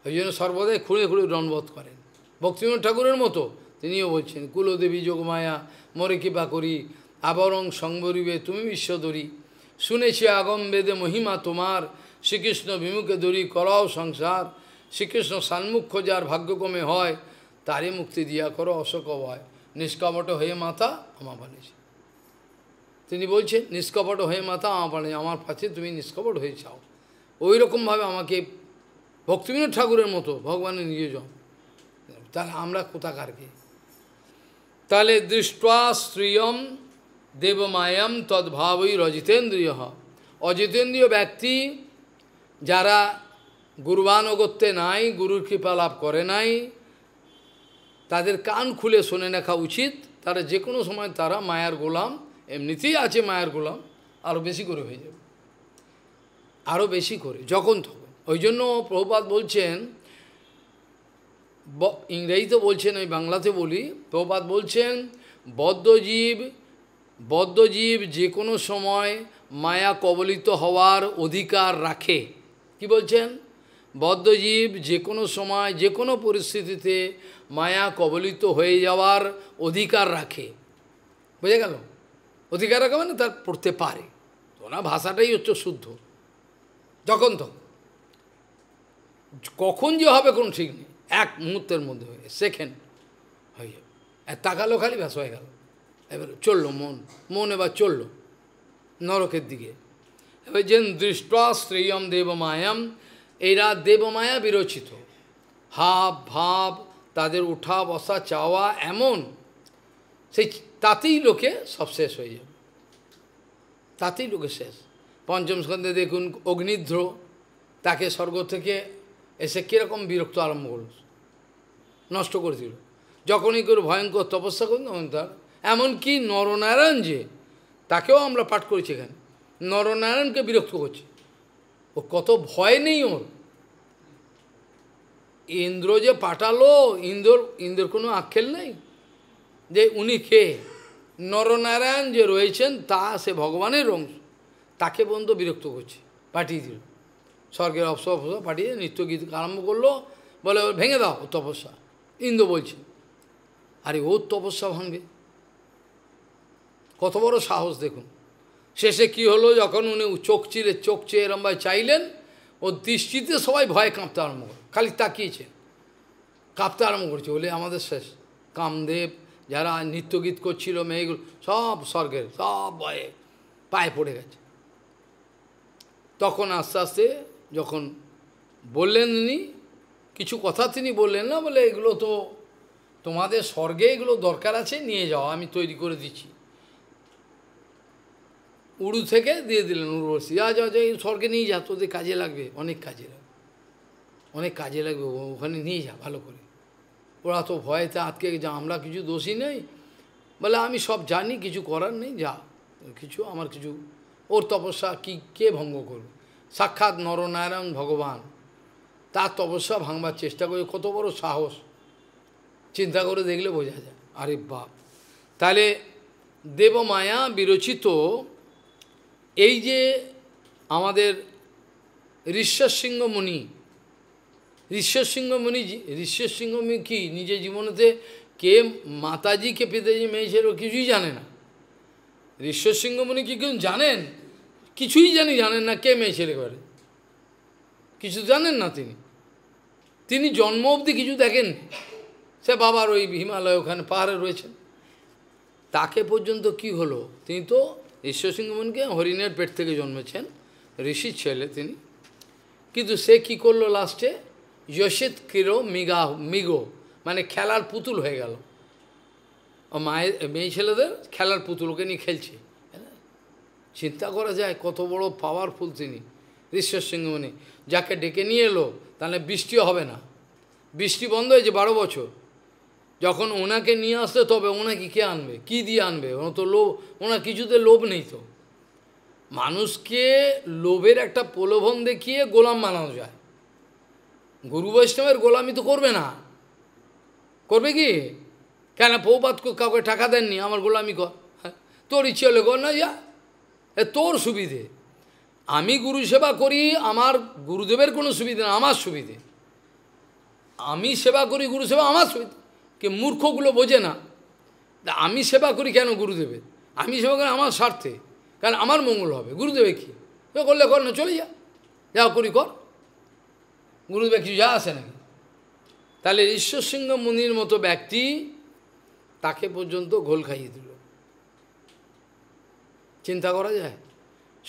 ওই জন্য সর্বদাই খুঁড়ে খুঁড়ে দণ্ডবোধ করেন ভক্তিমন ঠাকুরের মতো তিনিও বলছেন কুলদেবী যোগমায়া মরে কৃপা করি আবরং সংবরিবে তুমি বিশ্বদরি শুনেছি আগম বেদে মহিমা তোমার শ্রীকৃষ্ণ বিমুখে দরি করাও সংসার শ্রীকৃষ্ণ সান্মুখ্য যার ভাগ্যক্রমে হয় তারই মুক্তি দিয়া করো অশোক হয় নিষ্কামট হয়ে মাতা আমা বলেছে তিনি বলছেন নিষ্কপট হয়ে মাথা আমার আমার কাছে তুমি নিষ্কপট হয়ে চাও ওই রকমভাবে আমাকে ভক্তিবিনোদ ঠাকুরের মতো ভগবানের নিয়োজন তাহলে আমরা কোথাকারকে তাহলে দৃষ্টা স্ত্রিয়ম দেবমায়াম তদ্ভাবই রজিতেন্দ্রিয় অজিতেন্দ্রীয় ব্যক্তি যারা গুরুবানগত্যে নাই গুরুর কৃপা লাভ করে নাই তাদের কান খুলে শুনে রাখা উচিত তারা যে কোনো সময় তারা মায়ার গোলাম এমনিতেই আছে মায়ের গোলাম আরও বেশি করে হয়ে যাবে আরও বেশি করে যখন তখন ওই জন্য প্রভুপাত বলছেন ইংরেজিতে বলছেন আমি বাংলাতে বলি প্রভুপাত বলছেন বদ্ধজীব বদ্ধজীব যে কোনো সময় মায়া কবলিত হওয়ার অধিকার রাখে কি বলছেন বদ্ধজীব যে কোনো সময় যে কোনো পরিস্থিতিতে মায়া কবলিত হয়ে যাওয়ার অধিকার রাখে বুঝে গেল অধিকার রাখা মানে তার পড়তে পারে ওনার ভাষাটাই হচ্ছে শুদ্ধ যখন তখন কখন যে হবে কোন ঠিক নেই এক মুহূর্তের মধ্যে হয়ে সেকেন্ড হয়ে যাবে আর তাকালো খালি ব্যাস হয়ে গেল এবার চললো মন মন এবার চললো নরকের দিকে এবার যেন দৃষ্ট শ্রেয়ম দেবমায়াম এরা দেবমায়া বিরচিত হাব ভাব তাদের উঠা বসা চাওয়া এমন সেই তাতেই লোকে সব শেষ হয়ে যাবে তাতেই লোকে শেষ পঞ্চম স্কন্ধে দেখুন অগ্নিধ্র তাকে স্বর্গ থেকে এসে কীরকম বিরক্ত আরম্ভ করল নষ্ট করে দিল যখনই করে ভয়ঙ্কর তপস্যা করুন তখন তার এমনকি নরনারায়ণ যে তাকেও আমরা পাঠ করেছি এখানে নরনারায়ণকে বিরক্ত করছে ও কত ভয় নেই ওর ইন্দ্র যে পাঠালো ইন্দ্র ইন্দ্রের কোনো আক্ষেল নেই যে উনি কে নরনারায়ণ যে রয়েছেন তা সে ভগবানের অংশ তাকে পর্যন্ত বিরক্ত করছে পাঠিয়ে দিল স্বর্গের অবসর অবসর পাঠিয়ে নৃত্য গীত আরম্ভ করলো বলে ভেঙে দাও তপস্যা ইন্দু বলছে আরে ওর তপস্যা ভাঙবে কত বড় সাহস দেখুন শেষে কি হলো যখন উনি চোখ চিরে চোখ চেয়ে এরমভাবে চাইলেন ও দৃষ্টিতে সবাই ভয়ে কাঁপতে আরম্ভ করে খালি তাকিয়েছেন কাঁপতে আরম্ভ করছে বলে আমাদের শেষ কামদেব যারা নৃত্য গীত করছিল মেয়েগুলো সব স্বর্গের সব ভয়ে পায়ে পড়ে গেছে তখন আস্তে আস্তে যখন বললেন নি কিছু কথা তিনি বললেন না বলে এগুলো তো তোমাদের স্বর্গে এগুলো দরকার আছে নিয়ে যাও আমি তৈরি করে দিচ্ছি উড়ু থেকে দিয়ে দিলেন উর্বশী যা যাও এই স্বর্গে নিয়ে যা তোদের কাজে লাগবে অনেক কাজে লাগবে অনেক কাজে লাগবে ওখানে নিয়ে যা ভালো করে ওরা তো ভয়েতে আটকে যা আমরা কিছু দোষী নেই বলে আমি সব জানি কিছু করার নেই যা কিছু আমার কিছু ওর তপস্যা কি কে ভঙ্গ করবে সাক্ষাৎ নরনারায়ণ ভগবান তার তপস্যা ভাঙবার চেষ্টা করে কত বড় সাহস চিন্তা করে দেখলে বোঝা যায় আরে বাপ তাহলে দেবমায়া বিরচিত এই যে আমাদের ঋষ্বসিংহমণি সিংহ মুনি ঋষ্বসিংহ মুনি ঋষ্বসিংহ ঋষ্বর সিংহ কি নিজের জীবনেতে কে মাতাজি কে পিতাজি ও কিছুই জানে না ঋষ্বসিংহ মুনি কি কিন্তু জানেন কিছুই জানি জানেন না কে মেয়ে ছেলে করে কিছু জানেন না তিনি তিনি জন্ম অবধি কিছু দেখেন সে বাবার ওই হিমালয় ওখানে পাহাড়ে রয়েছেন তাকে পর্যন্ত কি হলো তিনি তো ঈশ্বর মনকে হরিণের পেট থেকে জন্মেছেন ঋষির ছেলে তিনি কিন্তু সে কি করলো লাস্টে যশিত কিরো মিগা মিগো মানে খেলার পুতুল হয়ে গেল ও মায়ের মেয়ে ছেলেদের খেলার পুতুলকে নিয়ে খেলছে হ্যাঁ? চিন্তা করা যায় কত বড় পাওয়ারফুল তিনি ঋশ্বর সিংহমণি যাকে ডেকে নিয়ে এলো তাহলে বৃষ্টিও হবে না বৃষ্টি বন্ধ হয়েছে বারো বছর যখন ওনাকে নিয়ে আসতে তবে ওনাকে কে আনবে কি দিয়ে আনবে ওনার তো লোভ ওনার কিছুতে লোভ নেই তো মানুষকে লোভের একটা প্রলোভন দেখিয়ে গোলাম বানানো যায় গুরু বৈষ্ণবের গোলামি তো করবে না করবে কি কেন পৌপাত কাউকে টাকা দেননি আমার গোলামি কর হ্যাঁ? তোর ইচ্ছে হলে কর না যা এ তোর সুবিধে আমি গুরু সেবা করি আমার গুরুদেবের কোনো সুবিধে না আমার সুবিধে আমি সেবা করি গুরু সেবা আমার সুবিধে কে মূর্খগুলো বোঝে না আমি সেবা করি কেন গুরুদেবের আমি সেবা করি আমার স্বার্থে কারণ আমার মঙ্গল হবে গুরুদেবে কি করলে কর না চলে যা যা করি কর গুরুদেব কিছু যা আসে নাকি তাহলে ঈশ্বর সিংহ মুনির মতো ব্যক্তি তাকে পর্যন্ত ঘোল খাইয়ে দিল চিন্তা করা যায়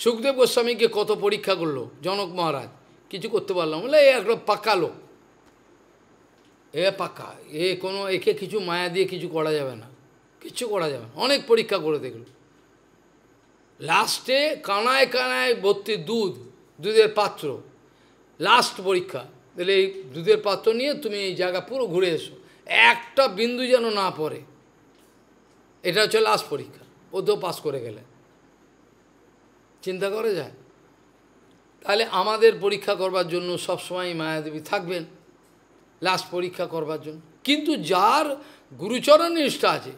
সুখদেব গোস্বামীকে কত পরীক্ষা করলো জনক মহারাজ কিছু করতে পারলাম বলে এ একটা পাকা লোক এ পাকা এ কোনো একে কিছু মায়া দিয়ে কিছু করা যাবে না কিছু করা যাবে না অনেক পরীক্ষা করে দেখল লাস্টে কানায় কানায় ভর্তি দুধ দুধের পাত্র লাস্ট পরীক্ষা তাহলে এই দুধের পাত্র নিয়ে তুমি এই জায়গা পুরো ঘুরে এসো একটা বিন্দু যেন না পড়ে এটা হচ্ছে লাস্ট পরীক্ষা ও তো পাস করে গেলে চিন্তা করা যায় তাহলে আমাদের পরীক্ষা করবার জন্য সবসময় মায়াদেবী থাকবেন লাস্ট পরীক্ষা করবার জন্য কিন্তু যার গুরুচরণ নিষ্ঠা আছে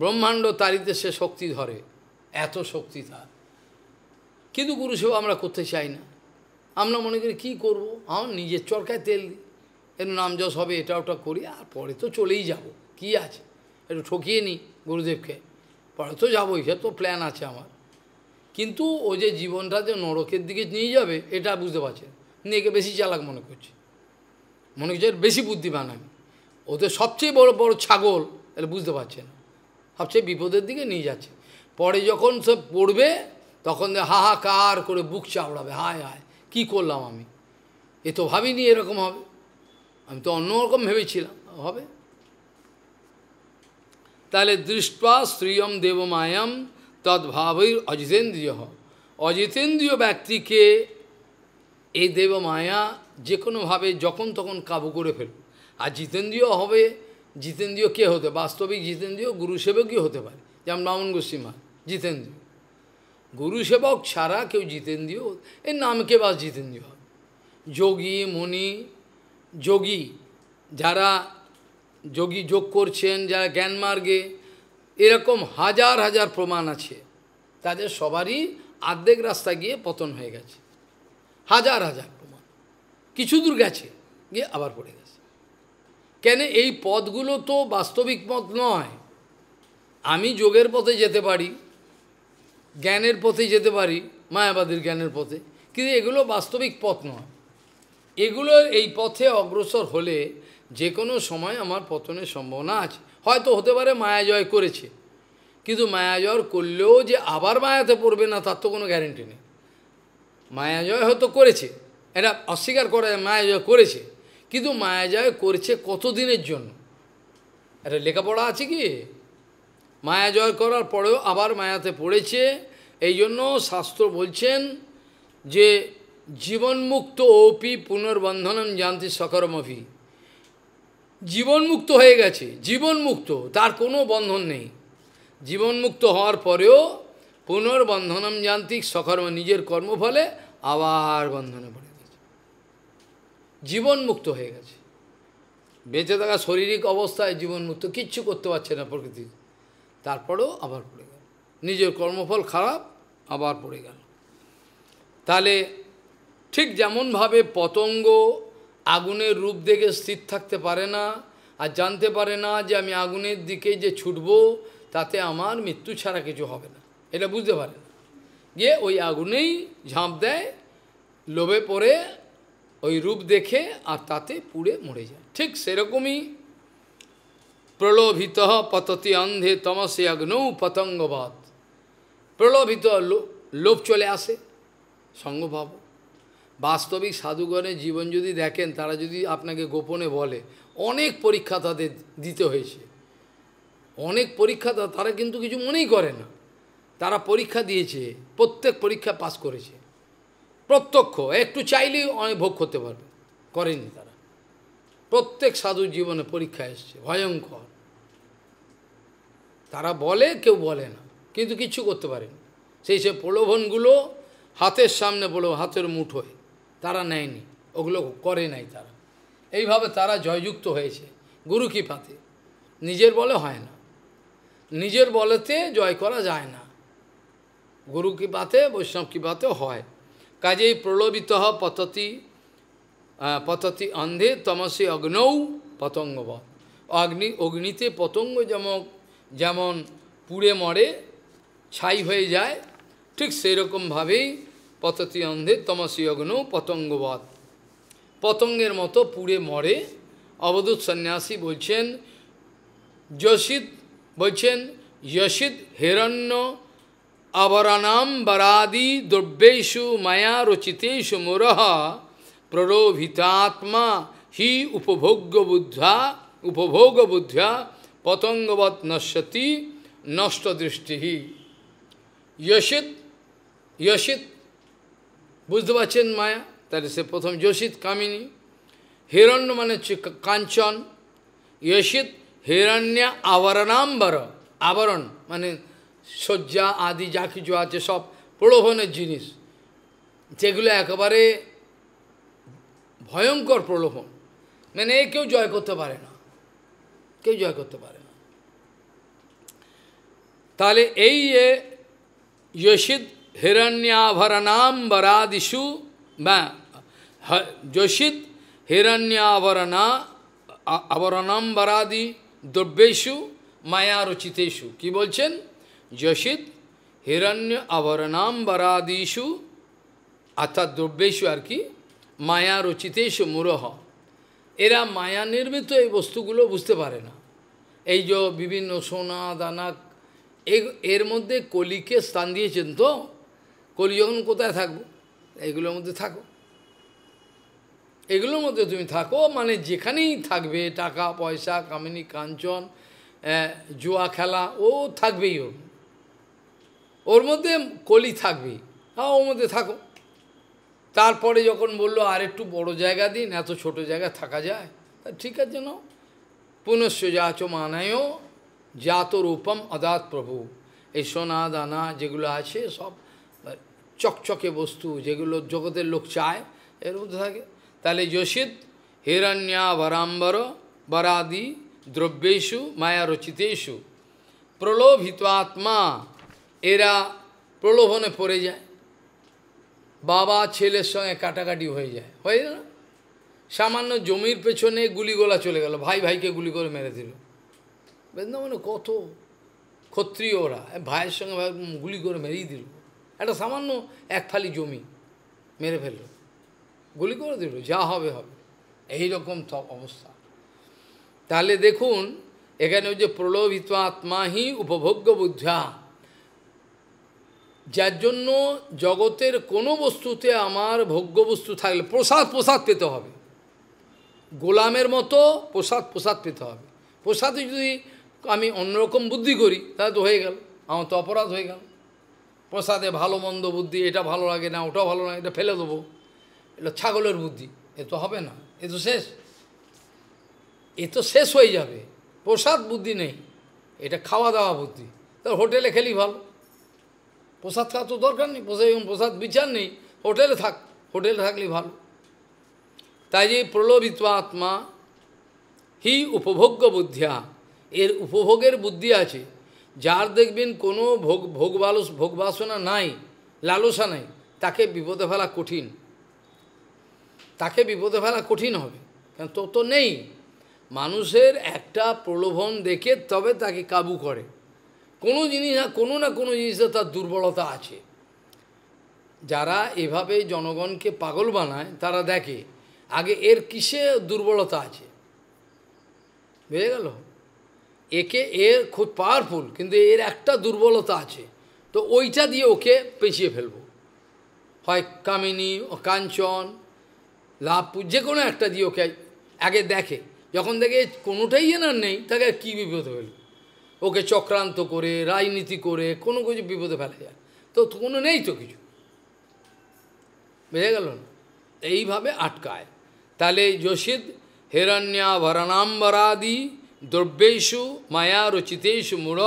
ব্রহ্মাণ্ড তারিতে সে শক্তি ধরে এত শক্তি তার কিন্তু গুরুসেবা আমরা করতে চাই না আমরা মনে করি কী করব আমার নিজের চরকায় তেল দিই একটু নাম যশ হবে এটা ওটা করি আর পরে তো চলেই যাব কি আছে একটু ঠকিয়ে নিই গুরুদেবকে পরে তো যাবো সে তো প্ল্যান আছে আমার কিন্তু ও যে জীবনটা যে নরকের দিকে নিয়ে যাবে এটা বুঝতে পারছে নিয়ে বেশি চালাক মনে করছে মনে করছে বেশি বুদ্ধিমান আমি ও তো সবচেয়ে বড় বড় ছাগল এটা বুঝতে পারছে না সবচেয়ে বিপদের দিকে নিয়ে যাচ্ছে পরে যখন সে পড়বে তখন হাহাকার করে বুক চাওড়াবে হায় হায় কি করলাম আমি এ তো ভাবিনি এরকম হবে আমি তো অন্যরকম ভেবেছিলাম হবে তাহলে দৃষ্টা শ্রীয়ম দেবমায়াম তৎভাবই অজিতেন্দ্রিয় অজিতেন্দ্রীয় ব্যক্তিকে এই দেবমায়া যে কোনোভাবে যখন তখন কাবু করে ফেলবে আর জিতেন্দ্রীয় হবে জিতেন্দ্রীয় কে হতে বাস্তবিক জিতেন্দ্রীয় গুরুসেবকই হতে পারে যেমন রামন গোস্বীমা জিতেন্দ্রীয় গুরু সেবক ছাড়া কেউ জিতেন্দ্রীয় এর নামকে বাস জিতেন্দ্রীয় হবে যোগী মুনি যোগী যারা যোগী যোগ করছেন যারা জ্ঞানমার্গে এরকম হাজার হাজার প্রমাণ আছে তাদের সবারই আর্ধেক রাস্তা গিয়ে পতন হয়ে গেছে হাজার হাজার প্রমাণ কিছু দূর গেছে গিয়ে আবার পড়ে গেছে কেন এই পদগুলো তো বাস্তবিক পথ নয় আমি যোগের পথে যেতে পারি জ্ঞানের পথে যেতে পারি মায়াবাদীর জ্ঞানের পথে কিন্তু এগুলো বাস্তবিক পথ নয় এগুলো এই পথে অগ্রসর হলে যে কোনো সময় আমার পতনের সম্ভাবনা আছে হয়তো হতে পারে মায়া জয় করেছে কিন্তু মায়া জয় করলেও যে আবার মায়াতে পড়বে না তার তো কোনো গ্যারেন্টি নেই মায়া জয় হয়তো করেছে এটা অস্বীকার করা যায় জয় করেছে কিন্তু মায়া করছে করেছে কতদিনের জন্য এটা লেখাপড়া আছে কি মায়া জয় করার পরেও আবার মায়াতে পড়েছে এই জন্য শাস্ত্র বলছেন যে জীবনমুক্ত ওপি পুনর্বন্ধনম জানতে সকরমভি জীবনমুক্ত হয়ে গেছে জীবনমুক্ত তার কোনো বন্ধন নেই জীবনমুক্ত হওয়ার পরেও পুনর্বন্ধনম যান্ত্রিক সকর্ম নিজের কর্মফলে আবার বন্ধনে পড়ে গেছে জীবনমুক্ত হয়ে গেছে বেঁচে থাকা শারীরিক অবস্থায় জীবনমুক্ত কিচ্ছু করতে পারছে না প্রকৃতির তারপরেও আবার পড়ে নিজের কর্মফল খারাপ আবার পড়ে গেল তাহলে ঠিক যেমনভাবে পতঙ্গ আগুনের রূপ দেখে স্থির থাকতে পারে না আর জানতে পারে না যে আমি আগুনের দিকে যে ছুটব তাতে আমার মৃত্যু ছাড়া কিছু হবে না এটা বুঝতে পারে না গিয়ে ওই আগুনেই ঝাঁপ দেয় লোভে পড়ে ওই রূপ দেখে আর তাতে পুড়ে মরে যায় ঠিক সেরকমই প্রলোভিত পততি অন্ধে তমসে অগ্নৌ পতঙ্গবাদ প্রলোভিত লোভ চলে আসে সঙ্গভাব বাস্তবিক সাধুগণের জীবন যদি দেখেন তারা যদি আপনাকে গোপনে বলে অনেক পরীক্ষা তাদের দিতে হয়েছে অনেক পরীক্ষা তারা কিন্তু কিছু মনেই করে না তারা পরীক্ষা দিয়েছে প্রত্যেক পরীক্ষা পাস করেছে প্রত্যক্ষ একটু চাইলেই অনেক ভোগ করতে পারবে করেনি তারা প্রত্যেক সাধুর জীবনে পরীক্ষা এসছে ভয়ঙ্কর তারা বলে কেউ বলে না কিন্তু কিচ্ছু করতে পারেন সেই সব প্রলোভনগুলো হাতের সামনে বলো হাতের মুঠোয় তারা নেয়নি ওগুলো করে নাই তারা এইভাবে তারা জয়যুক্ত হয়েছে গুরু কৃপাতে নিজের বলে হয় না নিজের বলেতে জয় করা যায় না গুরু কৃপাতে বৈষ্ণব পাতে হয় কাজেই প্রলোভিত পততি পততি অন্ধে তমসে অগ্নৌ পতঙ্গবধ অগ্নি অগ্নিতে পতঙ্গ যেমন যেমন পুড়ে মরে ছাই হয়ে যায় ঠিক সেরকমভাবেই পততি অন্ধে তমসী অগ্ন পতঙ্গবধ পতঙ্গের মতো পুড়ে মরে অবধূত সন্ন্যাসী বলছেন যশিত বলছেন যশিত হিরণ্য আবরণাম বরাদি দ্রব্যেষু মায়া রচিতেষু মুরহ প্ররোভিতাত্মা হি উপভোগ্য বুদ্ধা উপভোগ বুদ্ধা পতঙ্গবৎ নশ্যতি নষ্টদৃষ্টি যশিত যশিত বুঝতে পারছেন মায়া তাহলে সে প্রথম যোশিত কামিনী হিরণ্য মানে কাঞ্চন যশিত হিরণ্য আবরণাম্বর আবরণ মানে শয্যা আদি যা কিছু আছে সব প্রলোভনের জিনিস যেগুলো একেবারে ভয়ঙ্কর প্রলোভন মানে এ কেউ জয় করতে পারে না কেউ জয় করতে পারে না তাহলে এই योषित हिरण्याभरणाम्बरादिशु मैं जोषित हिरण्याभरणा আবরণাম্বরাদি দ্রব্যেশু মায়া রচিতেশু কি বলছেন যশিত হিরণ্য আবরণাম্বরাদিষু অর্থাৎ দ্রব্যেশু আর কি মায়া রচিতেশু মুরহ এরা মায়া নির্মিত এই বস্তুগুলো বুঝতে পারে না এই যে বিভিন্ন সোনা দানা এর মধ্যে কলিকে স্থান দিয়েছেন তো কলি যখন কোথায় থাকবো এগুলোর মধ্যে থাকো এগুলোর মধ্যে তুমি থাকো মানে যেখানেই থাকবে টাকা পয়সা কামিনী কাঞ্চন জুয়া খেলা ও থাকবেই ও ওর মধ্যে কলি থাকবে হ্যাঁ ওর মধ্যে থাকো তারপরে যখন বললো আর একটু বড় জায়গা দিন এত ছোট জায়গা থাকা যায় ঠিক আছে না পুনশ্চ যাচ মানায়ও জাত রূপম অদাত প্রভু এই সোনা দানা যেগুলো আছে সব চকচকে বস্তু যেগুলো জগতের লোক চায় এর মধ্যে থাকে তাহলে যোশিত হিরণ্যা বরাম্বর বরাদি দ্রব্যেশু মায়া রচিতেশু প্রলোভিত আত্মা এরা প্রলোভনে পড়ে যায় বাবা ছেলের সঙ্গে কাটাকাটি হয়ে যায় হয়ে না সামান্য জমির পেছনে গুলিগোলা চলে গেল ভাই ভাইকে গুলি করে মেরে দিল বৃন্দাবনে কত ক্ষত্রিয়রা ভাইয়ের সঙ্গে গুলি করে মেরিয়ে দিল একটা সামান্য এক ফালি জমি মেরে ফেলল গুলি করে দিল যা হবে হবে এই রকম অবস্থা তাহলে দেখুন এখানে যে প্রলোভিত আত্মা হি উপভোগ্য বুদ্ধা যার জন্য জগতের কোনো বস্তুতে আমার ভোগ্য বস্তু থাকলে প্রসাদ প্রসাদ পেতে হবে গোলামের মতো প্রসাদ প্রসাদ পেতে হবে প্রসাদে যদি আমি অন্যরকম বুদ্ধি করি তাহলে তো হয়ে গেল আমার তো অপরাধ হয়ে গেল প্রসাদে ভালো মন্দ বুদ্ধি এটা ভালো লাগে না ওটা ভালো লাগে এটা ফেলে দেবো এটা ছাগলের বুদ্ধি এ তো হবে না এ তো শেষ এ তো শেষ হয়ে যাবে প্রসাদ বুদ্ধি নেই এটা খাওয়া দাওয়া বুদ্ধি তার হোটেলে খেলি ভালো প্রসাদ খাওয়া তো দরকার নেই প্রসাদ এবং প্রসাদ বিচার নেই হোটেলে থাক হোটেলে থাকলে ভালো তাই যে প্রলোভিত আত্মা হি উপভোগ্য বুদ্ধিয়া এর উপভোগের বুদ্ধি আছে যার দেখবেন কোনো ভোগ ভোগ ভোগ বাসনা নাই লালসা নাই তাকে বিপদে ফেলা কঠিন তাকে বিপদে ফেলা কঠিন হবে কারণ তো তো নেই মানুষের একটা প্রলোভন দেখে তবে তাকে কাবু করে কোনো জিনিস কোনো না কোনো জিনিসে তার দুর্বলতা আছে যারা এভাবে জনগণকে পাগল বানায় তারা দেখে আগে এর কিসে দুর্বলতা আছে বুঝে গেল একে এ খুব পাওয়ারফুল কিন্তু এর একটা দুর্বলতা আছে তো ওইটা দিয়ে ওকে পেঁচিয়ে ফেলব হয় কামিনী কাঞ্চন লাভপুর যে কোনো একটা দিয়ে ওকে আগে দেখে যখন দেখে কোনোটাই এনার নেই তাকে কী বিপদে ফেলবে ওকে চক্রান্ত করে রাজনীতি করে কোনো কিছু বিপদে ফেলা যায় তো কোনো নেই তো কিছু বুঝে গেল না এইভাবে আটকায় তাহলে যোশিদ হিরণ্যাভরণাম্বরাদি দ্রব্যেশু মায়া রচিতেশু মূঢ়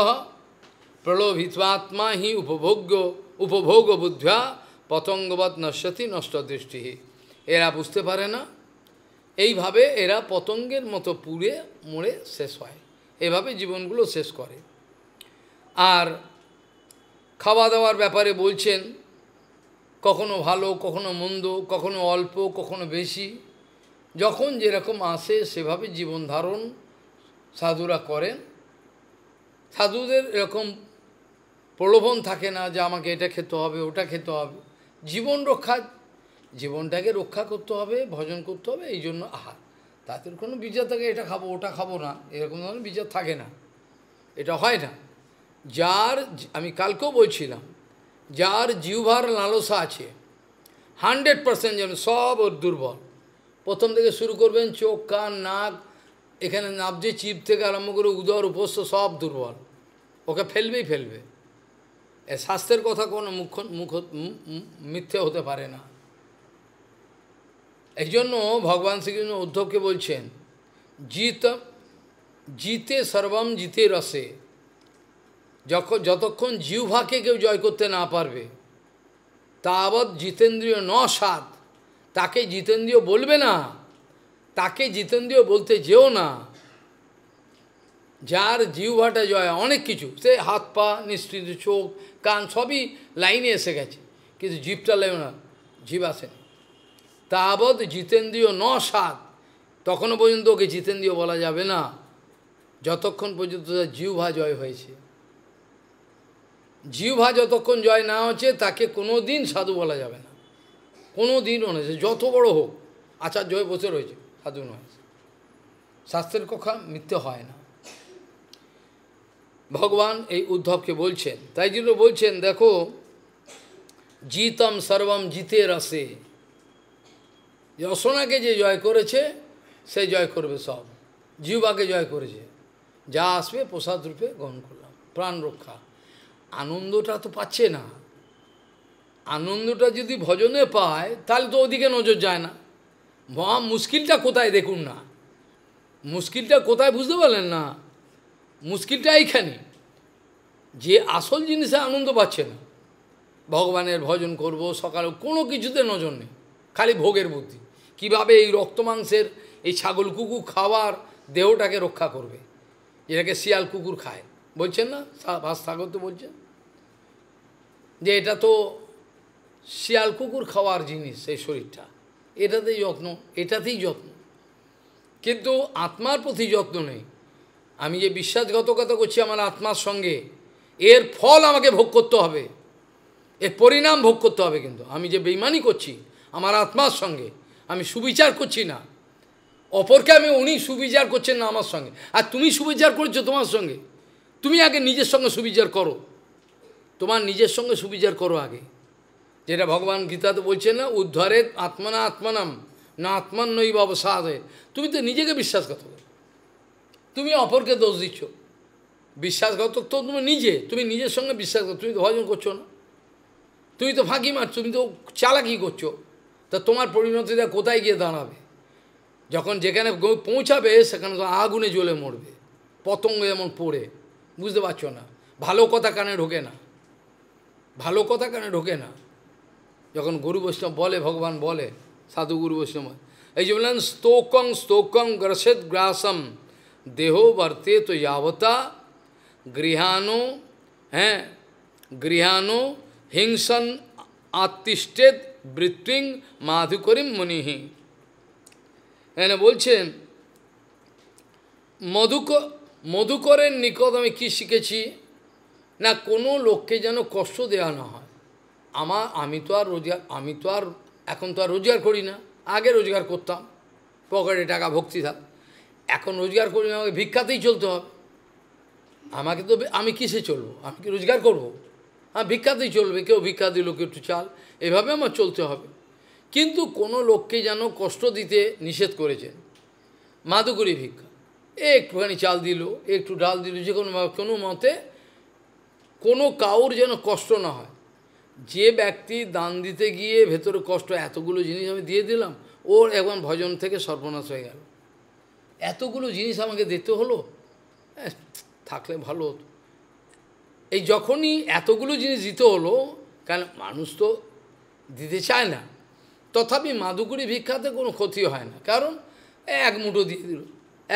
প্রলোভিতাত্মা হি উপভোগ্য উপভোগ বুদ্ধা পতঙ্গবৎ নশ্যতি দৃষ্টি এরা বুঝতে পারে না এইভাবে এরা পতঙ্গের মতো পুড়ে মরে শেষ হয় এভাবে জীবনগুলো শেষ করে আর খাওয়া দাওয়ার ব্যাপারে বলছেন কখনো ভালো কখনো মন্দ কখনো অল্প কখনো বেশি যখন যেরকম আসে সেভাবে জীবন ধারণ সাধুরা করেন সাধুদের এরকম প্রলোভন থাকে না যে আমাকে এটা খেতে হবে ওটা খেতে হবে জীবন রক্ষা জীবনটাকে রক্ষা করতে হবে ভজন করতে হবে এই জন্য আহার তাদের কোনো বিচার থাকে এটা খাবো ওটা খাবো না এরকম ধরনের বিচার থাকে না এটা হয় না যার আমি কালকেও বলছিলাম যার জিহ্বার লালসা আছে হান্ড্রেড পার্সেন্ট যেন সব ওর দুর্বল প্রথম থেকে শুরু করবেন চোখ কান নাক এখানে নাবজে চিপ থেকে আরম্ভ করে উদর উপস্থ সব দুর্বল ওকে ফেলবেই ফেলবে এ স্বাস্থ্যের কথা কোনো মুখ মুখ মিথ্যে হতে পারে না এই জন্য ভগবান শ্রীকৃষ্ণ উদ্ধবকে বলছেন জিত জিতে সর্বম জিতে রসে যখন যতক্ষণ জিহ্বাকে কেউ জয় করতে না পারবে তাবৎ জিতেন্দ্রীয় ন সাত তাকে জিতেন্দ্রীয় বলবে না তাকে জিতেন্দ্রীয় বলতে যেও না যার জিহ্বাটা জয় অনেক কিছু সে হাত পা নিশ্চিত চোখ কান সবই লাইনে এসে গেছে কিন্তু জীবটা লেও না জীব আসে তাবৎ জিতেন্দ্রীয় ন সাত তখনও পর্যন্ত ওকে জিতেন্দ্রীয় বলা যাবে না যতক্ষণ পর্যন্ত তার জিহ্বা জয় হয়েছে জিহ্বা যতক্ষণ জয় না হচ্ছে তাকে কোনো দিন সাধু বলা যাবে না কোনো দিন অনেছে যত বড় হোক আচার্য হয়ে বসে রয়েছে সাধু নয় শাস্ত্রের কথা মিথ্যে হয় না ভগবান এই উদ্ধবকে বলছেন তাই জন্য বলছেন দেখো জিতম সর্বম জিতে রসে যশোনাকে যে জয় করেছে সে জয় করবে সব জিউবাকে জয় করেছে যা আসবে প্রসাদ রূপে গ্রহণ করলাম প্রাণ রক্ষা আনন্দটা তো পাচ্ছে না আনন্দটা যদি ভজনে পায় তাহলে তো ওদিকে নজর যায় না মহা মুশকিলটা কোথায় দেখুন না মুশকিলটা কোথায় বুঝতে পারলেন না মুশকিলটা এইখানে যে আসল জিনিসে আনন্দ পাচ্ছে না ভগবানের ভজন করব সকালে কোনো কিছুতে নজর নেই খালি ভোগের বুদ্ধি কিভাবে এই রক্ত মাংসের এই ছাগল কুকুর খাওয়ার দেহটাকে রক্ষা করবে এটাকে শিয়াল কুকুর খায় বলছেন না ভাস তো বলছেন যে এটা তো শিয়াল কুকুর খাওয়ার জিনিস এই শরীরটা এটাতেই যত্ন এটাতেই যত্ন কিন্তু আত্মার প্রতি যত্ন নেই আমি যে বিশ্বাসঘাতকতা করছি আমার আত্মার সঙ্গে এর ফল আমাকে ভোগ করতে হবে এর পরিণাম ভোগ করতে হবে কিন্তু আমি যে বেইমানি করছি আমার আত্মার সঙ্গে আমি সুবিচার করছি না অপরকে আমি উনি সুবিচার করছেন না আমার সঙ্গে আর তুমি সুবিচার করছো তোমার সঙ্গে তুমি আগে নিজের সঙ্গে সুবিচার করো তোমার নিজের সঙ্গে সুবিচার করো আগে যেটা ভগবান গীতাতে বলছেন না উদ্ধারে আত্মানা আত্মানাম না আত্মান নৈব অবসাদে তুমি তো নিজেকে বিশ্বাসঘাত করো তুমি অপরকে দোষ দিচ্ছ বিশ্বাসঘাতক তো তুমি নিজে তুমি নিজের সঙ্গে বিশ্বাসঘাত তুমি তো ভজন করছো না তুমি তো ফাঁকি মারছো তুমি তো চালাকি করছো তা তোমার পরিণতিটা কোথায় গিয়ে দাঁড়াবে যখন যেখানে পৌঁছাবে সেখানে তো আগুনে জ্বলে মরবে পতঙ্গ এমন পড়ে বুঝতে পারছো না ভালো কথা কানে ঢোকে না ভালো কথা কানে ঢোকে না যখন গুরু বৈষ্ণব বলে ভগবান বলে সাধু গুরু বৈষ্ণব এই যে বললেন স্তোকং স্তোকং গ্রসেদ গ্রাসম দেহ বর্তে তো যাবতা গৃহাণু হ্যাঁ গৃহাণু হিংসন আত্মিষ্টেদ বৃত্তিং মাধুকরিম মনিহি এনে বলছেন মধুক মধুকরের নিকট আমি কী শিখেছি না কোনো লোককে যেন কষ্ট দেওয়া না হয় আমার আমি তো আর রোজগার আমি তো আর এখন তো আর রোজগার করি না আগে রোজগার করতাম পকেটে টাকা ভক্তি থাক এখন রোজগার করি না আমাকে ভিক্ষাতেই চলতে হবে আমাকে তো আমি কিসে চলবো আমি কি রোজগার করব। হ্যাঁ ভিক্ষাতেই চলবে কেউ ভিক্ষা দিল কেউ একটু চাল এভাবে আমার চলতে হবে কিন্তু কোনো লোককে যেন কষ্ট দিতে নিষেধ করেছেন মাদুকরি ভিক্ষা একটুখানি চাল দিল একটু ডাল দিল যে কোনো কোনো মতে কোনো কাউর যেন কষ্ট না হয় যে ব্যক্তি দান দিতে গিয়ে ভেতরে কষ্ট এতগুলো জিনিস আমি দিয়ে দিলাম ওর এখন ভজন থেকে সর্বনাশ হয়ে গেল এতগুলো জিনিস আমাকে দিতে হলো থাকলে ভালো হতো এই যখনই এতগুলো জিনিস দিতে হলো কারণ মানুষ তো দিতে চায় না তথাপি মাদুকুরি ভিক্ষাতে কোনো ক্ষতি হয় না কারণ এক মুঠো দিয়ে দিল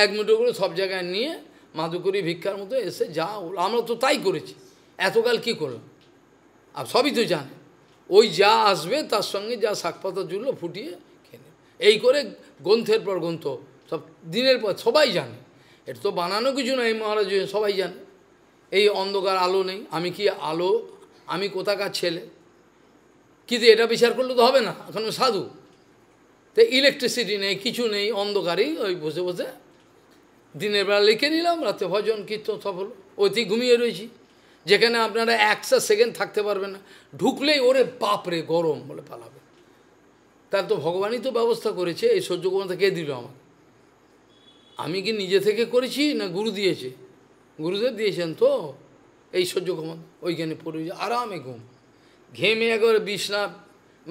এক মুঠো করে সব জায়গায় নিয়ে মাদুকুরি ভিক্ষার মতো এসে যা আমরা তো তাই করেছি এতকাল কি করলাম আর সবই তো জানে ওই যা আসবে তার সঙ্গে যা শাকপাতা জুড়লো ফুটিয়ে খেলে এই করে গ্রন্থের পর গ্রন্থ সব দিনের পর সবাই জানে এটা তো বানানো কিছু না এই মহারাজ সবাই জানে এই অন্ধকার আলো নেই আমি কি আলো আমি কোথাকার ছেলে কিন্তু এটা বিচার করলে তো হবে না এখন সাধু তো ইলেকট্রিসিটি নেই কিছু নেই অন্ধকারই ওই বসে বসে দিনের বেলা লিখে নিলাম রাতে ভজন কীর্তন সফল অতি ঘুমিয়ে রয়েছি যেখানে আপনারা একশো সেকেন্ড থাকতে পারবেন না ঢুকলেই ওরে বাপরে গরম বলে পালাবে তার তো ভগবানই তো ব্যবস্থা করেছে এই সহ্য ক্ষমতা কে দিল আমাকে আমি কি নিজে থেকে করেছি না গুরু দিয়েছে গুরুদেব দিয়েছেন তো এই সহ্য ক্ষমতা ওইখানে পড়ে আরামে ঘুম ঘেমে একবারে বিষ্ণা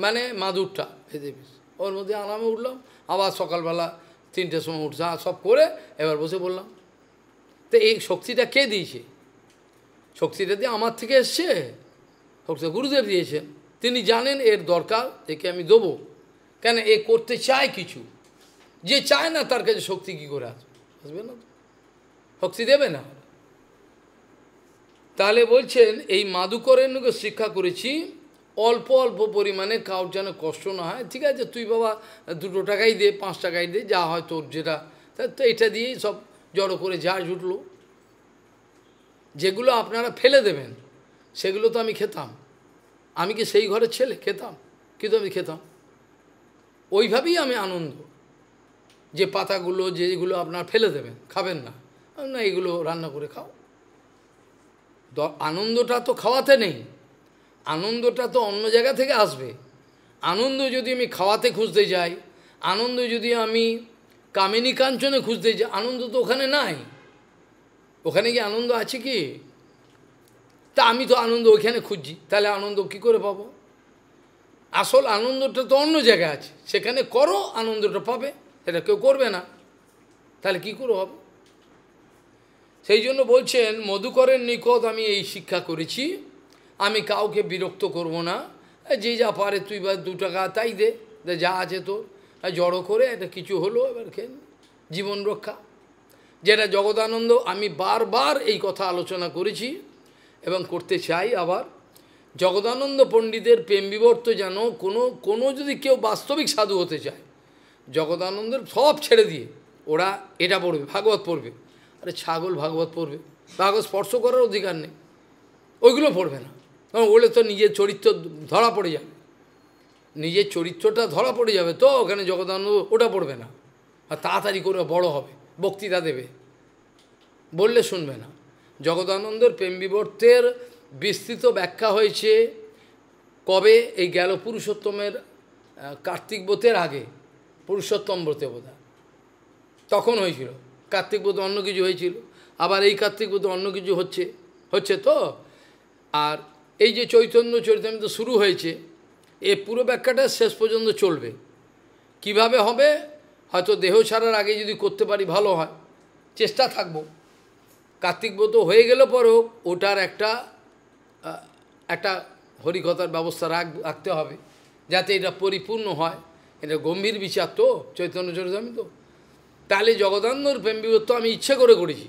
মানে মাদুরটা ভেজে বিষ ওর মধ্যে আরামে উঠলাম আবার সকালবেলা তিনটের সময় উঠছে সব করে এবার বসে বললাম তো এই শক্তিটা কে দিয়েছে শক্তিটা দিয়ে আমার থেকে এসছে শক্তি গুরুদেব দিয়েছেন তিনি জানেন এর দরকার একে আমি দেবো কেন এ করতে চায় কিছু যে চায় না তার কাছে শক্তি কী করে আসবে আসবে না শক্তি দেবে না তাহলে বলছেন এই মাদুকরেণকে শিক্ষা করেছি অল্প অল্প পরিমাণে কাউর যেন কষ্ট না হয় ঠিক আছে তুই বাবা দুটো টাকাই দে পাঁচ টাকাই দে যা হয় তোর যেটা তা তো এটা দিয়েই সব জড়ো করে যা জুটলো যেগুলো আপনারা ফেলে দেবেন সেগুলো তো আমি খেতাম আমি কি সেই ঘরের ছেলে খেতাম কিন্তু আমি খেতাম ওইভাবেই আমি আনন্দ যে পাতাগুলো যেগুলো আপনার ফেলে দেবেন খাবেন না না এগুলো রান্না করে খাও আনন্দটা তো খাওয়াতে নেই আনন্দটা তো অন্য জায়গা থেকে আসবে আনন্দ যদি আমি খাওয়াতে খুঁজতে যাই আনন্দ যদি আমি কামিনী কাঞ্চনে খুঁজতে যাই আনন্দ তো ওখানে নাই ওখানে কি আনন্দ আছে কি তা আমি তো আনন্দ ওইখানে খুঁজছি তাহলে আনন্দ কি করে পাবো আসল আনন্দটা তো অন্য জায়গায় আছে সেখানে করো আনন্দটা পাবে এটা কেউ করবে না তাহলে কি করে হবে সেই জন্য বলছেন মধুকরের নিকট আমি এই শিক্ষা করেছি আমি কাউকে বিরক্ত করব না যে যা পারে তুই বা দু টাকা তাই দে যা আছে তো জড়ো করে এটা কিছু হলো এবার খেয়ে জীবন রক্ষা যেটা জগদানন্দ আমি বারবার এই কথা আলোচনা করেছি এবং করতে চাই আবার জগদানন্দ পণ্ডিতের প্রেম বিবর্ত যেন কোনো কোনো যদি কেউ বাস্তবিক সাধু হতে চায় জগদানন্দের সব ছেড়ে দিয়ে ওরা এটা পড়বে ভাগবত পড়বে আরে ছাগল ভাগবত পড়বে ভাগবত স্পর্শ করার অধিকার নেই ওইগুলো পড়বে না কারণ ওগুলো তো নিজের চরিত্র ধরা পড়ে যাবে নিজের চরিত্রটা ধরা পড়ে যাবে তো ওখানে জগদানন্দ ওটা পড়বে না আর তাড়াতাড়ি করে বড় হবে বক্তৃতা দেবে বললে শুনবে না জগদানন্দর প্রেম বিবর্তের বিস্তৃত ব্যাখ্যা হয়েছে কবে এই গেল পুরুষোত্তমের কার্তিক ব্রতের আগে পুরুষোত্তম ব্রতে বোধা তখন হয়েছিল কার্তিক ব্রত অন্য কিছু হয়েছিল আবার এই কার্তিক ব্রত অন্য কিছু হচ্ছে হচ্ছে তো আর এই যে চৈতন্য চরিতামৃত শুরু হয়েছে এ পুরো ব্যাখ্যাটা শেষ পর্যন্ত চলবে কিভাবে হবে হয়তো দেহ ছাড়ার আগে যদি করতে পারি ভালো হয় চেষ্টা থাকবো কার্তিক ব্রত হয়ে গেল পরেও ওটার একটা একটা হরিকতার ব্যবস্থা রাখ রাখতে হবে যাতে এটা পরিপূর্ণ হয় এটা গম্ভীর বিচার তো চৈতন্য চরিতামি তো তাহলে জগদান্ধর প্রেম বিভক্ত আমি ইচ্ছে করে করেছি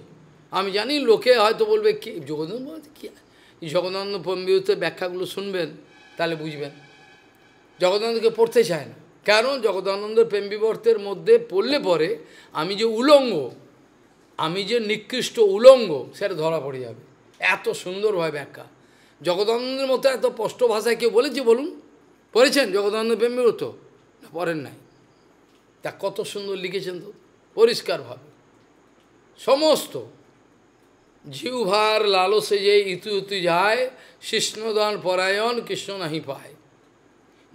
আমি জানি লোকে হয়তো বলবে কি জগদান্ধ মানে কি জগদান্ধ প্রেম বিভক্তের ব্যাখ্যাগুলো শুনবেন তাহলে বুঝবেন জগদান্ধকে পড়তে চায় না কারণ জগদানন্দ প্রেম বিবর্তের মধ্যে পড়লে পরে আমি যে উলঙ্গ আমি যে নিকৃষ্ট উলঙ্গ সেটা ধরা পড়ে যাবে এত সুন্দরভাবে ব্যাখ্যা জগদানন্দের মতো এত স্পষ্ট ভাষায় কেউ বলেছি বলুন পড়েছেন জগদানন্দ প্রেম বিবর্ত না পড়েন নাই তা কত সুন্দর লিখেছেন তো পরিষ্কারভাবে সমস্ত জিউভার লালসে যে ইতু ইতু যায় শিষ্ণদান পরায়ণ কৃষ্ণ নাহি পায়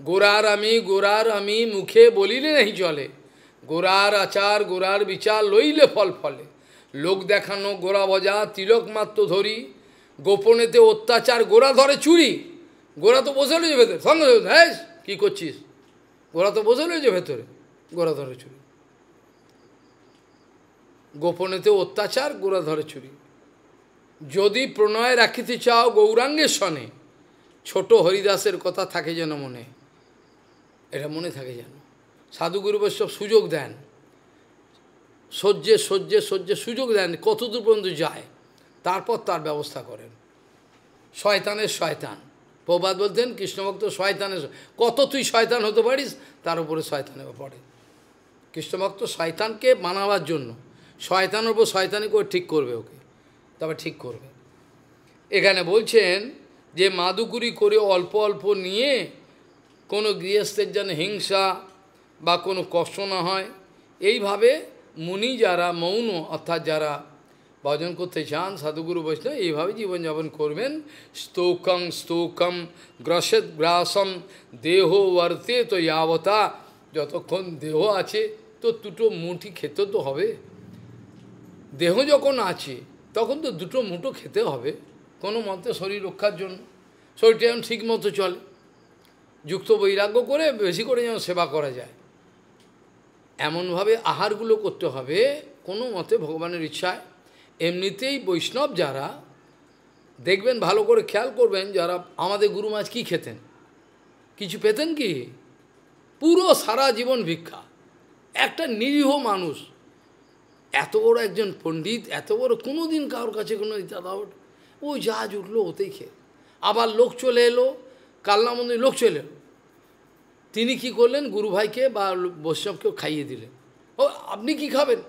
গোরার আমি গোরার আমি মুখে বলিলে নেই চলে গোরার আচার গোরার বিচার লইলে ফল ফলে লোক দেখানো গোরা বজা তিলক মাত্র ধরি গোপনেতে অত্যাচার গোরা ধরে চুরি গোরা তো বসে রয়েছে ভেতরে সঙ্গে হ্যাঁ কী করছিস গোরা তো বসে রয়েছে ভেতরে গোরা ধরে চুরি গোপনেতে অত্যাচার গোরা ধরে চুরি যদি প্রণয় রাখিতে চাও গৌরাঙ্গের সনে ছোট হরিদাসের কথা থাকে যেন মনে এটা মনে থাকে যেন সাধুগুরু বৈষ্ণব সুযোগ দেন সহ্যে সহ্যে সহ্যে সুযোগ দেন কতদূর পর্যন্ত যায় তারপর তার ব্যবস্থা করেন শয়তানের শয়তান প্রবাদ বলতেন কৃষ্ণভক্ত শয়তানের কত তুই শয়তান হতে পারিস তার উপরে শয়তানে পড়ে কৃষ্ণভক্ত শয়তানকে মানাবার জন্য শয়তানের উপর শয়তানি করে ঠিক করবে ওকে তবে ঠিক করবে এখানে বলছেন যে মাদুকুরি করে অল্প অল্প নিয়ে কোনো গৃহস্থের যেন হিংসা বা কোনো কষ্ট না হয় এইভাবে মুনি যারা মৌন অর্থাৎ যারা ভজন করতে চান সাধুগুরু বৈষ্ণব এইভাবে জীবনযাপন করবেন স্তৌকং স্তৌকম গ্রসেদ গ্রাসম দেহ বর্তে তো যাবতা যতক্ষণ দেহ আছে তো দুটো মুঠি খেতে তো হবে দেহ যখন আছে তখন তো দুটো মুঠো খেতে হবে কোনো মতে শরীর রক্ষার জন্য শরীরটা যেমন ঠিক মতো চলে যুক্ত বৈরাগ্য করে বেশি করে যেন সেবা করা যায় এমনভাবে আহারগুলো করতে হবে কোনো মতে ভগবানের ইচ্ছায় এমনিতেই বৈষ্ণব যারা দেখবেন ভালো করে খেয়াল করবেন যারা আমাদের গুরু মাছ কী খেতেন কিছু পেতেন কি পুরো সারা জীবন ভিক্ষা একটা নিরীহ মানুষ এত বড় একজন পণ্ডিত এত বড় কোনো দিন কারোর কাছে কোনো ইতাদাওয়াট ও যা জুটলো ওতেই খেয়ে আবার লোক চলে এলো কাল্লা মন্দির লোক চলে তিনি কি করলেন গুরুভাইকে বা বৈষ্ণবকেও খাইয়ে দিলেন ও আপনি কি খাবেন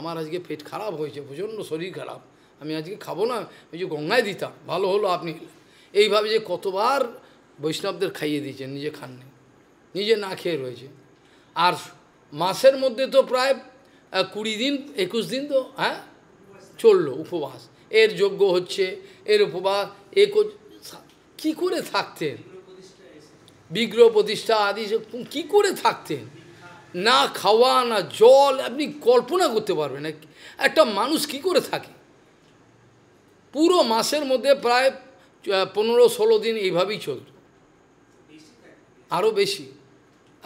আমার আজকে পেট খারাপ হয়েছে প্রচণ্ড শরীর খারাপ আমি আজকে খাবো না ওই যে গঙ্গায় দিতাম ভালো হলো আপনি এইভাবে যে কতবার বৈষ্ণবদের খাইয়ে দিয়েছেন নিজে খাননি নিজে না খেয়ে রয়েছে আর মাসের মধ্যে তো প্রায় কুড়ি দিন একুশ দিন তো হ্যাঁ চললো উপবাস এর যোগ্য হচ্ছে এর উপবাস এ কী করে থাকতেন বিগ্রহ প্রতিষ্ঠা আদি কি করে থাকতেন না খাওয়া না জল আপনি কল্পনা করতে পারবেন না একটা মানুষ কি করে থাকে পুরো মাসের মধ্যে প্রায় পনেরো ষোলো দিন এইভাবেই চলত আরও বেশি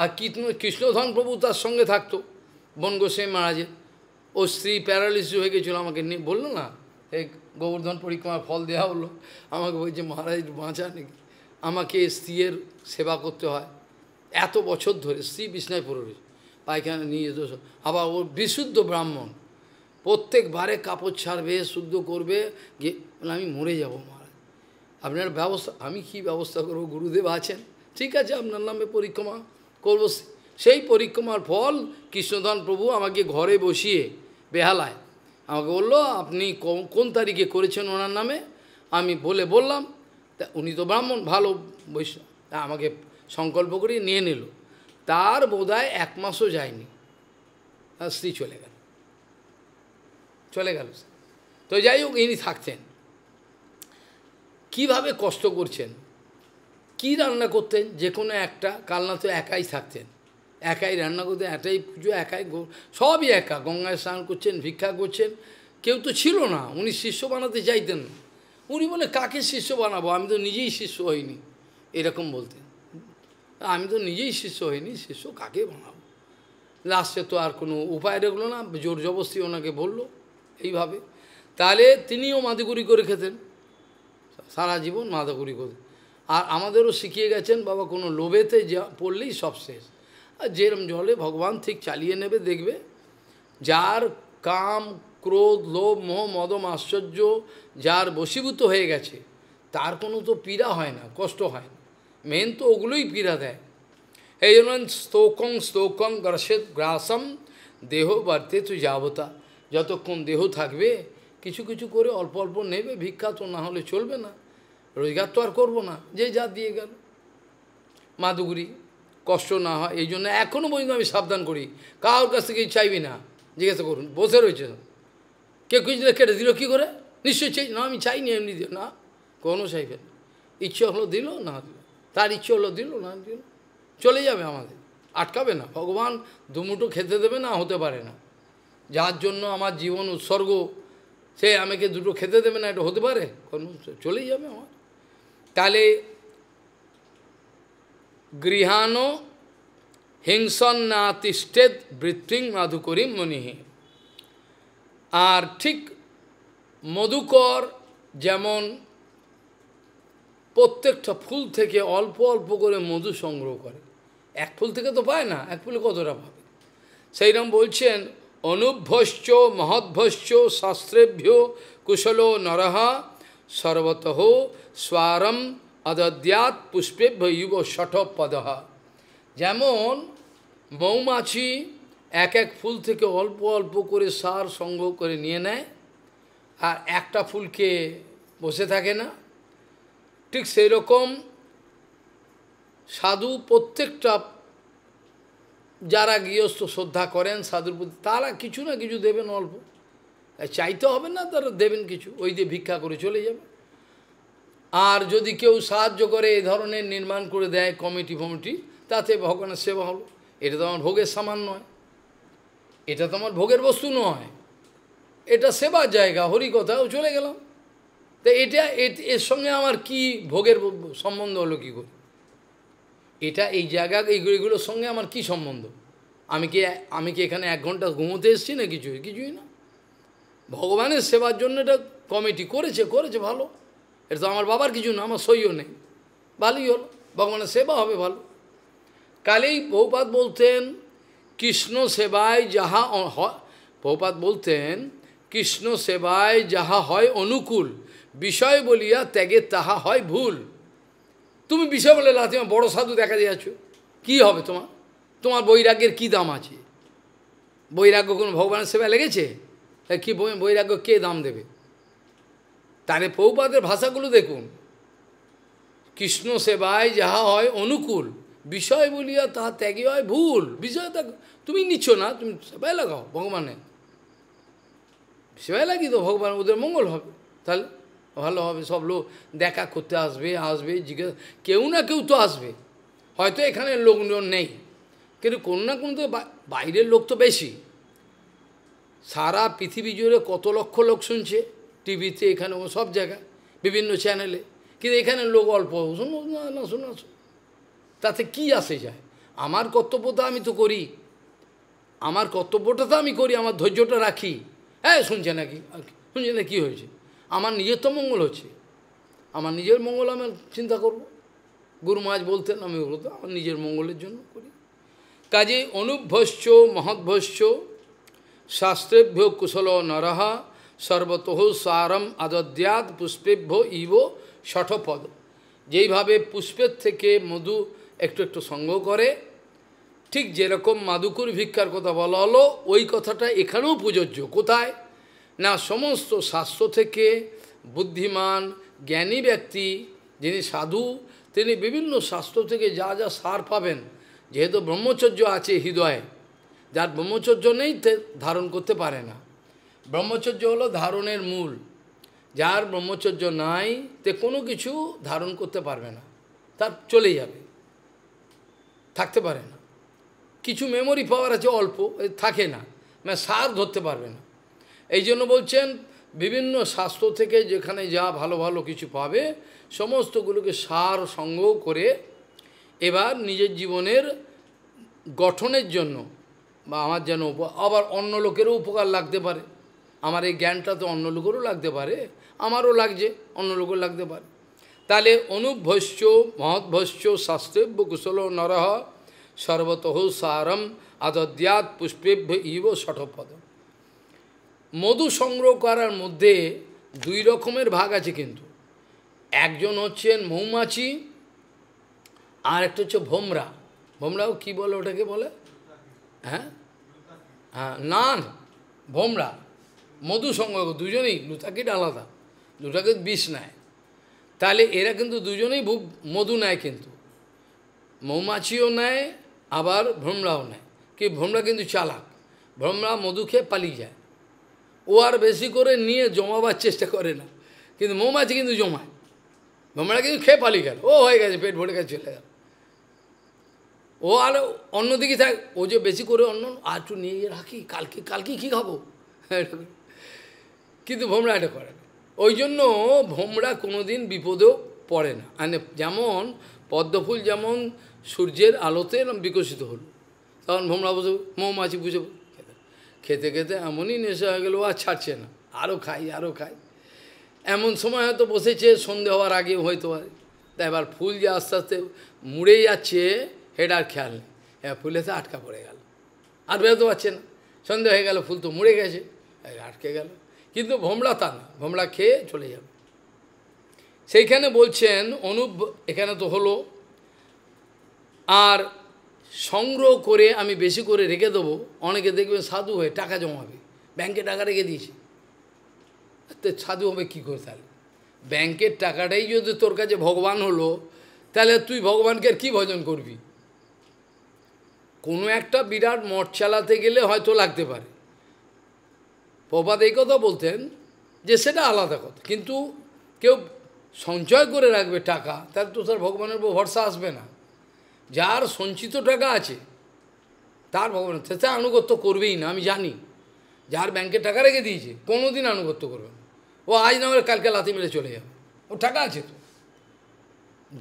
আর কৃষ্ণ কৃষ্ণধন প্রভু তার সঙ্গে থাকতো বন মহারাজের ও স্ত্রী প্যারালিসিস হয়ে গেছিলো আমাকে নিয়ে বললো না এই গোবর্ধন পরিক্রমার ফল দেওয়া হলো আমাকে বলছে মহারাজ বাঁচা নাকি আমাকে স্ত্রীর সেবা করতে হয় এত বছর ধরে স্ত্রী বিষ্ণায় পুরোহিত পায়খানা নিয়ে যেত আবার ও বিশুদ্ধ ব্রাহ্মণ প্রত্যেকবারে কাপড় ছাড়বে শুদ্ধ করবে যে আমি মরে যাব মহারাজ আপনার ব্যবস্থা আমি কি ব্যবস্থা করব গুরুদেব আছেন ঠিক আছে আপনার নামে পরিক্রমা করব সেই পরিক্রমার ফল কৃষ্ণধন প্রভু আমাকে ঘরে বসিয়ে বেহালায় আমাকে বললো আপনি কোন তারিখে করেছেন ওনার নামে আমি বলে বললাম তা উনি তো ব্রাহ্মণ ভালো বৈশ্য আমাকে সংকল্প করে নিয়ে নিল তার বোধহয় এক মাসও যায়নি তার স্ত্রী চলে গেল চলে গেল তো যাই হোক ইনি থাকতেন কিভাবে কষ্ট করছেন কি রান্না করতেন যে কোনো একটা কালনা তো একাই থাকতেন একাই রান্না করতেন একাই পুজো একাই সবই একা গঙ্গায় স্নান করছেন ভিক্ষা করছেন কেউ তো ছিল না উনি শিষ্য বানাতে চাইতেন না উনি বলে কাকে শিষ্য বানাবো আমি তো নিজেই শিষ্য হইনি এরকম বলতে আমি তো নিজেই শিষ্য হইনি শিষ্য কাকে বানাবো লাস্টে তো আর কোনো উপায় রেখলো না জোর জবস্তি ওনাকে বললো এইভাবে তাহলে তিনিও মাদুগুরি করে খেতেন সারা জীবন মাদাগুরি করে আর আমাদেরও শিখিয়ে গেছেন বাবা কোনো লোভেতে যা পড়লেই সব শেষ আর যেরম জলে ভগবান ঠিক চালিয়ে নেবে দেখবে যার কাম ক্রোধ লোভ মোহ মদম আশ্চর্য যার বশীভূত হয়ে গেছে তার কোনো তো পীড়া হয় না কষ্ট হয় না মেন তো ওগুলোই পীড়া দেয় এই জন্য স্তোকং স্তোকং গ্রাসেত গ্রাসম দেহ বাড়তে তু যাবতা যতক্ষণ দেহ থাকবে কিছু কিছু করে অল্প অল্প নেবে ভিক্ষা তো না হলে চলবে না রোজগার তো আর করবো না যে যা দিয়ে গেল মাদুগুরি কষ্ট না হয় এই জন্য এখনও পর্যন্ত আমি সাবধান করি কারোর কাছ থেকে চাইবি না জিজ্ঞাসা করুন বসে রয়েছে কে কিছু কেটে দিল কী করে নিশ্চয়ই চাই না আমি চাইনি এমনি দিও না কোনো চাইবে না ইচ্ছে হলো দিল না দিল তার ইচ্ছে হলো দিল না দিল চলে যাবে আমাদের আটকাবে না ভগবান দুমুটো খেতে দেবে না হতে পারে না যার জন্য আমার জীবন উৎসর্গ সে আমাকে দুটো খেতে দেবে না এটা হতে পারে কোনো চলেই যাবে আমার তাহলে গৃহানো হিংসন না তিষ্ঠেদ বৃত্তিং মাধুকরী মনিহী আর ঠিক মধুকর যেমন প্রত্যেকটা ফুল থেকে অল্প অল্প করে মধু সংগ্রহ করে এক ফুল থেকে তো পায় না এক ফুলে কতটা পাবে সেইরকম বলছেন অনুভ্যশ্চ মহদ্ভশ্চ শাস্ত্রেভ্য কুশল নরহা সর্বত স্বারম অদদ্যাত পুষ্পেভ্য ইব ষঠ পদহা যেমন মৌমাছি এক এক ফুল থেকে অল্প অল্প করে সার সংগ্রহ করে নিয়ে নেয় আর একটা ফুলকে বসে থাকে না ঠিক সেই রকম সাধু প্রত্যেকটা যারা গৃহস্থ শ্রদ্ধা করেন সাধুর প্রতি তারা কিছু না কিছু দেবেন অল্প চাইতে হবে না তারা দেবেন কিছু ওই দিয়ে ভিক্ষা করে চলে যাবে আর যদি কেউ সাহায্য করে এ ধরনের নির্মাণ করে দেয় কমিটি ফমিটি তাতে ভগবানের সেবা হলো এটা তো আমার ভোগের সামান নয় এটা তো আমার ভোগের বস্তু নয় এটা সেবার জায়গা হরিকথাও চলে গেলাম তা এটা এর সঙ্গে আমার কি ভোগের সম্বন্ধ হলো কী করে এটা এই জায়গা এইগুলোর সঙ্গে আমার কি সম্বন্ধ আমি কি আমি কি এখানে এক ঘন্টা ঘুমোতে এসেছি না কিছুই কিছুই না ভগবানের সেবার জন্য এটা কমিটি করেছে করেছে ভালো এটা তো আমার বাবার কিছু না আমার সইও নেই ভালোই হলো ভগবানের সেবা হবে ভালো কালেই বহুপাত বলতেন কৃষ্ণ সেবায় যাহা প্রপাত বলতেন কৃষ্ণ সেবায় যাহা হয় অনুকূল বিষয় বলিয়া ত্যাগে তাহা হয় ভুল তুমি বিষয় বলে লাথিমা বড়ো সাধু দেখা যাচ্ছ কি হবে তোমার তোমার বৈরাগ্যের কি দাম আছে বৈরাগ্য কোনো ভগবানের সেবা লেগেছে কি বৈরাগ্য কে দাম দেবে তাহলে পৌপাদের ভাষাগুলো দেখুন কৃষ্ণ সেবায় যাহা হয় অনুকূল বিষয় বলিয়া তাহা ত্যাগী হয় ভুল বিষয় তা তুমি নিচ্ছ না তুমি সেবাই লাগাও ভগবানে সেবাই লাগিয়ে তো ভগবান ওদের মঙ্গল হবে তাহলে ভালো হবে সব লোক দেখা করতে আসবে আসবে জিজ্ঞেস কেউ না কেউ তো আসবে হয়তো এখানে লোকজন নেই কিন্তু কোন না কোনো তো বাইরের লোক তো বেশি সারা পৃথিবী জুড়ে কত লক্ষ লোক শুনছে টিভিতে এখানে সব জায়গায় বিভিন্ন চ্যানেলে কিন্তু এখানে লোক অল্প শুনো না শুনো তাতে কি আসে যায় আমার কর্তব্যটা আমি তো করি আমার কর্তব্যটা তো আমি করি আমার ধৈর্যটা রাখি হ্যাঁ শুনছে নাকি শুনছে না কী হয়েছে আমার নিজের তো মঙ্গল হচ্ছে আমার নিজের মঙ্গল আমি চিন্তা করব গুরু মাছ বলতেন আমি ওগুলো তো আমার নিজের মঙ্গলের জন্য করি কাজে অনুভ্যস্য মহৎভ্যস্য শাস্ত্রেভ্য কুশল নরহ সর্বতহ সারম আদদ্যাত পুষ্পেভ্য ইব ষঠপদ যেইভাবে পুষ্পের থেকে মধু একটু একটু সঙ্গ করে ঠিক যেরকম মাদুকুর ভিক্ষার কথা বলা হলো ওই কথাটা এখানেও প্রযোজ্য কোথায় না সমস্ত শাস্ত্র থেকে বুদ্ধিমান জ্ঞানী ব্যক্তি যিনি সাধু তিনি বিভিন্ন শাস্ত্র থেকে যা যা সার পাবেন যেহেতু ব্রহ্মচর্য আছে হৃদয়ে যার ব্রহ্মচর্য নেই ধারণ করতে পারে না ব্রহ্মচর্য হলো ধারণের মূল যার ব্রহ্মচর্য নাই তে কোনো কিছু ধারণ করতে পারবে না তার চলে যাবে থাকতে পারে না কিছু মেমোরি পাওয়ার আছে অল্প থাকে না মানে সার ধরতে পারবে না এই জন্য বলছেন বিভিন্ন স্বাস্থ্য থেকে যেখানে যা ভালো ভালো কিছু পাবে সমস্তগুলোকে সার সংগ্রহ করে এবার নিজের জীবনের গঠনের জন্য বা আমার যেন আবার অন্য লোকেরও উপকার লাগতে পারে আমার এই জ্ঞানটা তো অন্য লোকেরও লাগতে পারে আমারও লাগছে অন্য লোকেরও লাগতে পারে তাহলে অনুভস্য মহৎভস্য শাস্ত্রেভ্য কুশল নরহ সর্বত সারম আদদ্যাত পুষ্পেভ্য ইব ষঠপদ মধু সংগ্রহ করার মধ্যে দুই রকমের ভাগ আছে কিন্তু একজন হচ্ছেন মৌমাছি আর একটা হচ্ছে ভোমরা ভোমরাও কি বলে ওটাকে বলে হ্যাঁ হ্যাঁ নান ভোমরা মধু সংগ্রহ দুজনেই লুতাকিট আলাদা দুটাকে বিষ নেয় তাহলে এরা কিন্তু দুজনেই মধু নেয় কিন্তু মৌমাছিও নেয় আবার ভ্রমরাও নেয় কি ভ্রমরা কিন্তু চালাক ভ্রমরা মধু খেয়ে পালিয়ে যায় ও আর বেশি করে নিয়ে জমাবার চেষ্টা করে না কিন্তু মৌমাছি কিন্তু জমায় ভ্রমরা কিন্তু খেয়ে পালিয়ে গেল ও হয়ে গেছে পেট ভরে গেছে চলে গেল ও আর অন্যদিকে থাক ও যে বেশি করে অন্য আর একটু নিয়ে রাখি কালকে কালকে কী খাবো কিন্তু ভ্রমরা এটা করে না ওই জন্য ভোমরা কোনোদিন বিপদেও পড়ে না মানে যেমন পদ্মফুল যেমন সূর্যের আলোতে বিকশিত হলো তখন ভোমরা বসে মৌমাছি বুঝে খেতে খেতে এমনই নেশা হয়ে গেলো আর ছাড়ছে না আরও খাই আরও খাই এমন সময় হয়তো বসেছে সন্ধে হওয়ার আগে হয়তো পারে তা এবার ফুল যে আস্তে আস্তে মুড়ে যাচ্ছে হেডার আর খেয়াল নেই এবার ফুলেতে আটকা পড়ে গেল আর বেরোতে পারছে না সন্ধে হয়ে গেল ফুল তো মুড়ে গেছে আটকে গেল কিন্তু ভোমরা তা না ভোমরা খেয়ে চলে যাবে সেইখানে বলছেন অনুব এখানে তো হলো আর সংগ্রহ করে আমি বেশি করে রেখে দেবো অনেকে দেখবে সাধু হয়ে টাকা জমাবে ব্যাংকে টাকা রেখে দিয়েছি তো সাধু হবে কী করে তাহলে ব্যাংকের টাকাটাই যদি তোর কাছে ভগবান হলো তাহলে তুই ভগবানকে আর কী ভজন করবি কোনো একটা বিরাট মঠ চালাতে গেলে হয়তো লাগতে পারে প্রপাত এই কথা বলতেন যে সেটা আলাদা কথা কিন্তু কেউ সঞ্চয় করে রাখবে টাকা তার তো তার ভগবানের উপর ভরসা আসবে না যার সঞ্চিত টাকা আছে তার ভগবান সে আনুগত্য করবেই না আমি জানি যার ব্যাংকে টাকা রেখে দিয়েছে কোনো দিন আনুগত্য করবে না ও আজ না হলে কালকে লাথি মেরে চলে যাবে ও টাকা আছে তো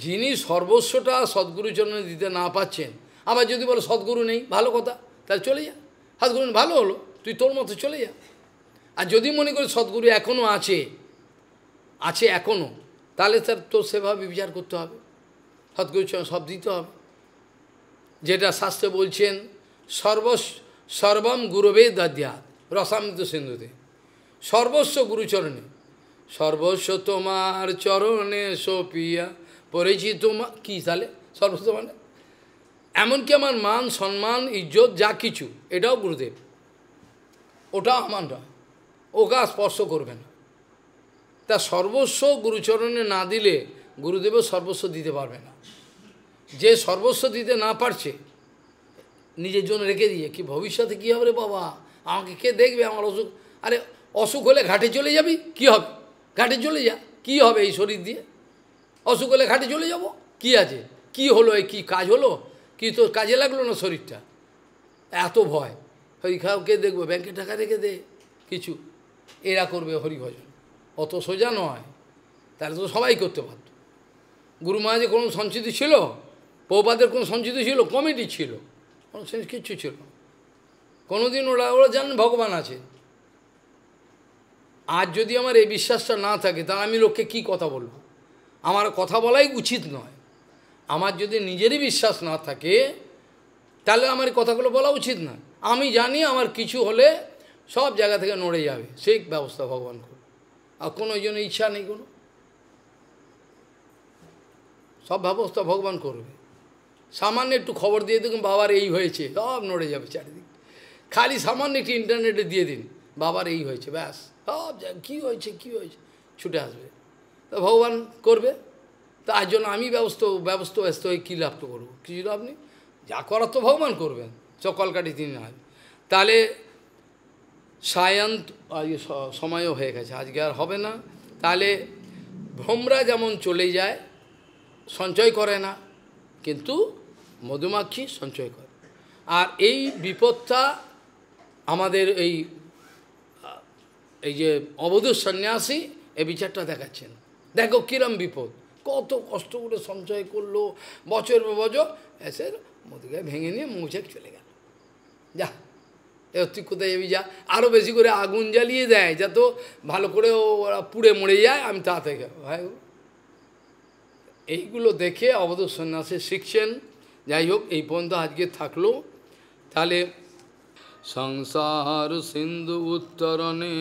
যিনি সর্বস্বটা সদ্গুরুচরণে দিতে না পাচ্ছেন আবার যদি বলো সদ্গুরু নেই ভালো কথা তাহলে চলে যা সদ্গুরু ভালো হলো তুই তোর মতো চলে যা আর যদি মনে করি সদ্গুরু এখনও আছে আছে এখনও তাহলে তার তো সেভাবে বিচার করতে হবে সদ্গুরু সব দিতে হবে যেটা শাস্ত্রে বলছেন সর্ব সর্বম গুরবে দাদ্যাত রসামৃত সিন্ধুতে সর্বস্ব গুরুচরণে সর্বস্ব তোমার চরণে সোপিয়া পড়েছি তোমা কী তাহলে সর্বস্ব মানে এমনকি আমার মান সম্মান ইজ্জত যা কিছু এটাও গুরুদেব ওটাও আমার নয় ওকা স্পর্শ করবে না তা সর্বস্ব গুরুচরণে না দিলে গুরুদেবও সর্বস্ব দিতে পারবে না যে সর্বস্ব দিতে না পারছে নিজের জন্য রেখে দিয়ে কি ভবিষ্যতে কী হবে রে বাবা আমাকে কে দেখবে আমার অসুখ আরে অসুখ হলে ঘাটে চলে যাবি কি হবে ঘাটে চলে যা কি হবে এই শরীর দিয়ে অসুখ হলে ঘাটে চলে যাব কি আছে কি হলো এই কি কাজ হলো কি তো কাজে লাগলো না শরীরটা এত ভয় ওই খাও কে দেখবো ব্যাংকে টাকা রেখে দে কিছু এরা করবে হরিভজন অত সোজা নয় তাহলে তো সবাই করতে পারত গুরু মহারাজের কোনো সঞ্চিত ছিল পৌপাদের কোনো সঞ্চিত ছিল কমিটি ছিল কোনো কিচ্ছু ছিল কোনোদিন ওরা ওরা জানেন ভগবান আছে আজ যদি আমার এই বিশ্বাসটা না থাকে তাহলে আমি লোককে কি কথা বলবো আমার কথা বলাই উচিত নয় আমার যদি নিজেরই বিশ্বাস না থাকে তাহলে আমার কথাগুলো বলা উচিত না আমি জানি আমার কিছু হলে সব জায়গা থেকে নড়ে যাবে সেই ব্যবস্থা ভগবান করবে আর কোনো জন্য ইচ্ছা নেই কোনো সব ব্যবস্থা ভগবান করবে সামান্য একটু খবর দিয়ে দেখুন বাবার এই হয়েছে সব নড়ে যাবে চারিদিক খালি সামান্য একটি ইন্টারনেটে দিয়ে দিন বাবার এই হয়েছে ব্যাস সব কী হয়েছে কী হয়েছে ছুটে আসবে তো ভগবান করবে তার জন্য আমি ব্যবস্থা ব্যবস্থা ব্যস্ত হয়ে কী তো করবো কিছু লাভ নেই যা করার তো ভগবান করবেন সকলকাটি তিনি না তাহলে সায়ন্ত ইয়ে, সময়ও হয়ে গেছে আজকে আর হবে না তাহলে ভ্রমরা যেমন চলে যায় সঞ্চয় করে না কিন্তু মধুমাক্ষী সঞ্চয় করে আর এই বিপদটা আমাদের এই এই যে অবধ সন্ন্যাসী এই বিচারটা দেখাচ্ছেন দেখো কিরম বিপদ কত কষ্ট করে সঞ্চয় করলো বছর বছর এসে মধুকে ভেঙে নিয়ে মুছে চলে গেল যা তুই কোথায় যাবি যা আরও বেশি করে আগুন জ্বালিয়ে দেয় যা তো ভালো করে ওরা পুড়ে মরে যায় আমি তা থেকে ভাই এইগুলো দেখে অবধ সন্ন্যাসে শিখছেন যাই হোক এই পর্যন্ত আজকে থাকলো তাহলে সংসার সিন্ধু উত্তরণে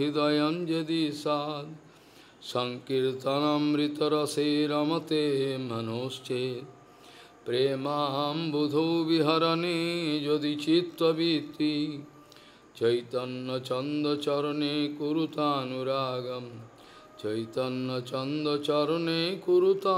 হৃদয়ন যদি সাদ সংকীর্তনমৃতরসে রমতে মনোশ্চেত प्रेमाम्बुधो विहरणे यदि चैतन्य चित्तवीति चैतन्यचन्दचरणे कुरुतानुरागं चैतन्यचन्दचरणे कुरुतानुरागम्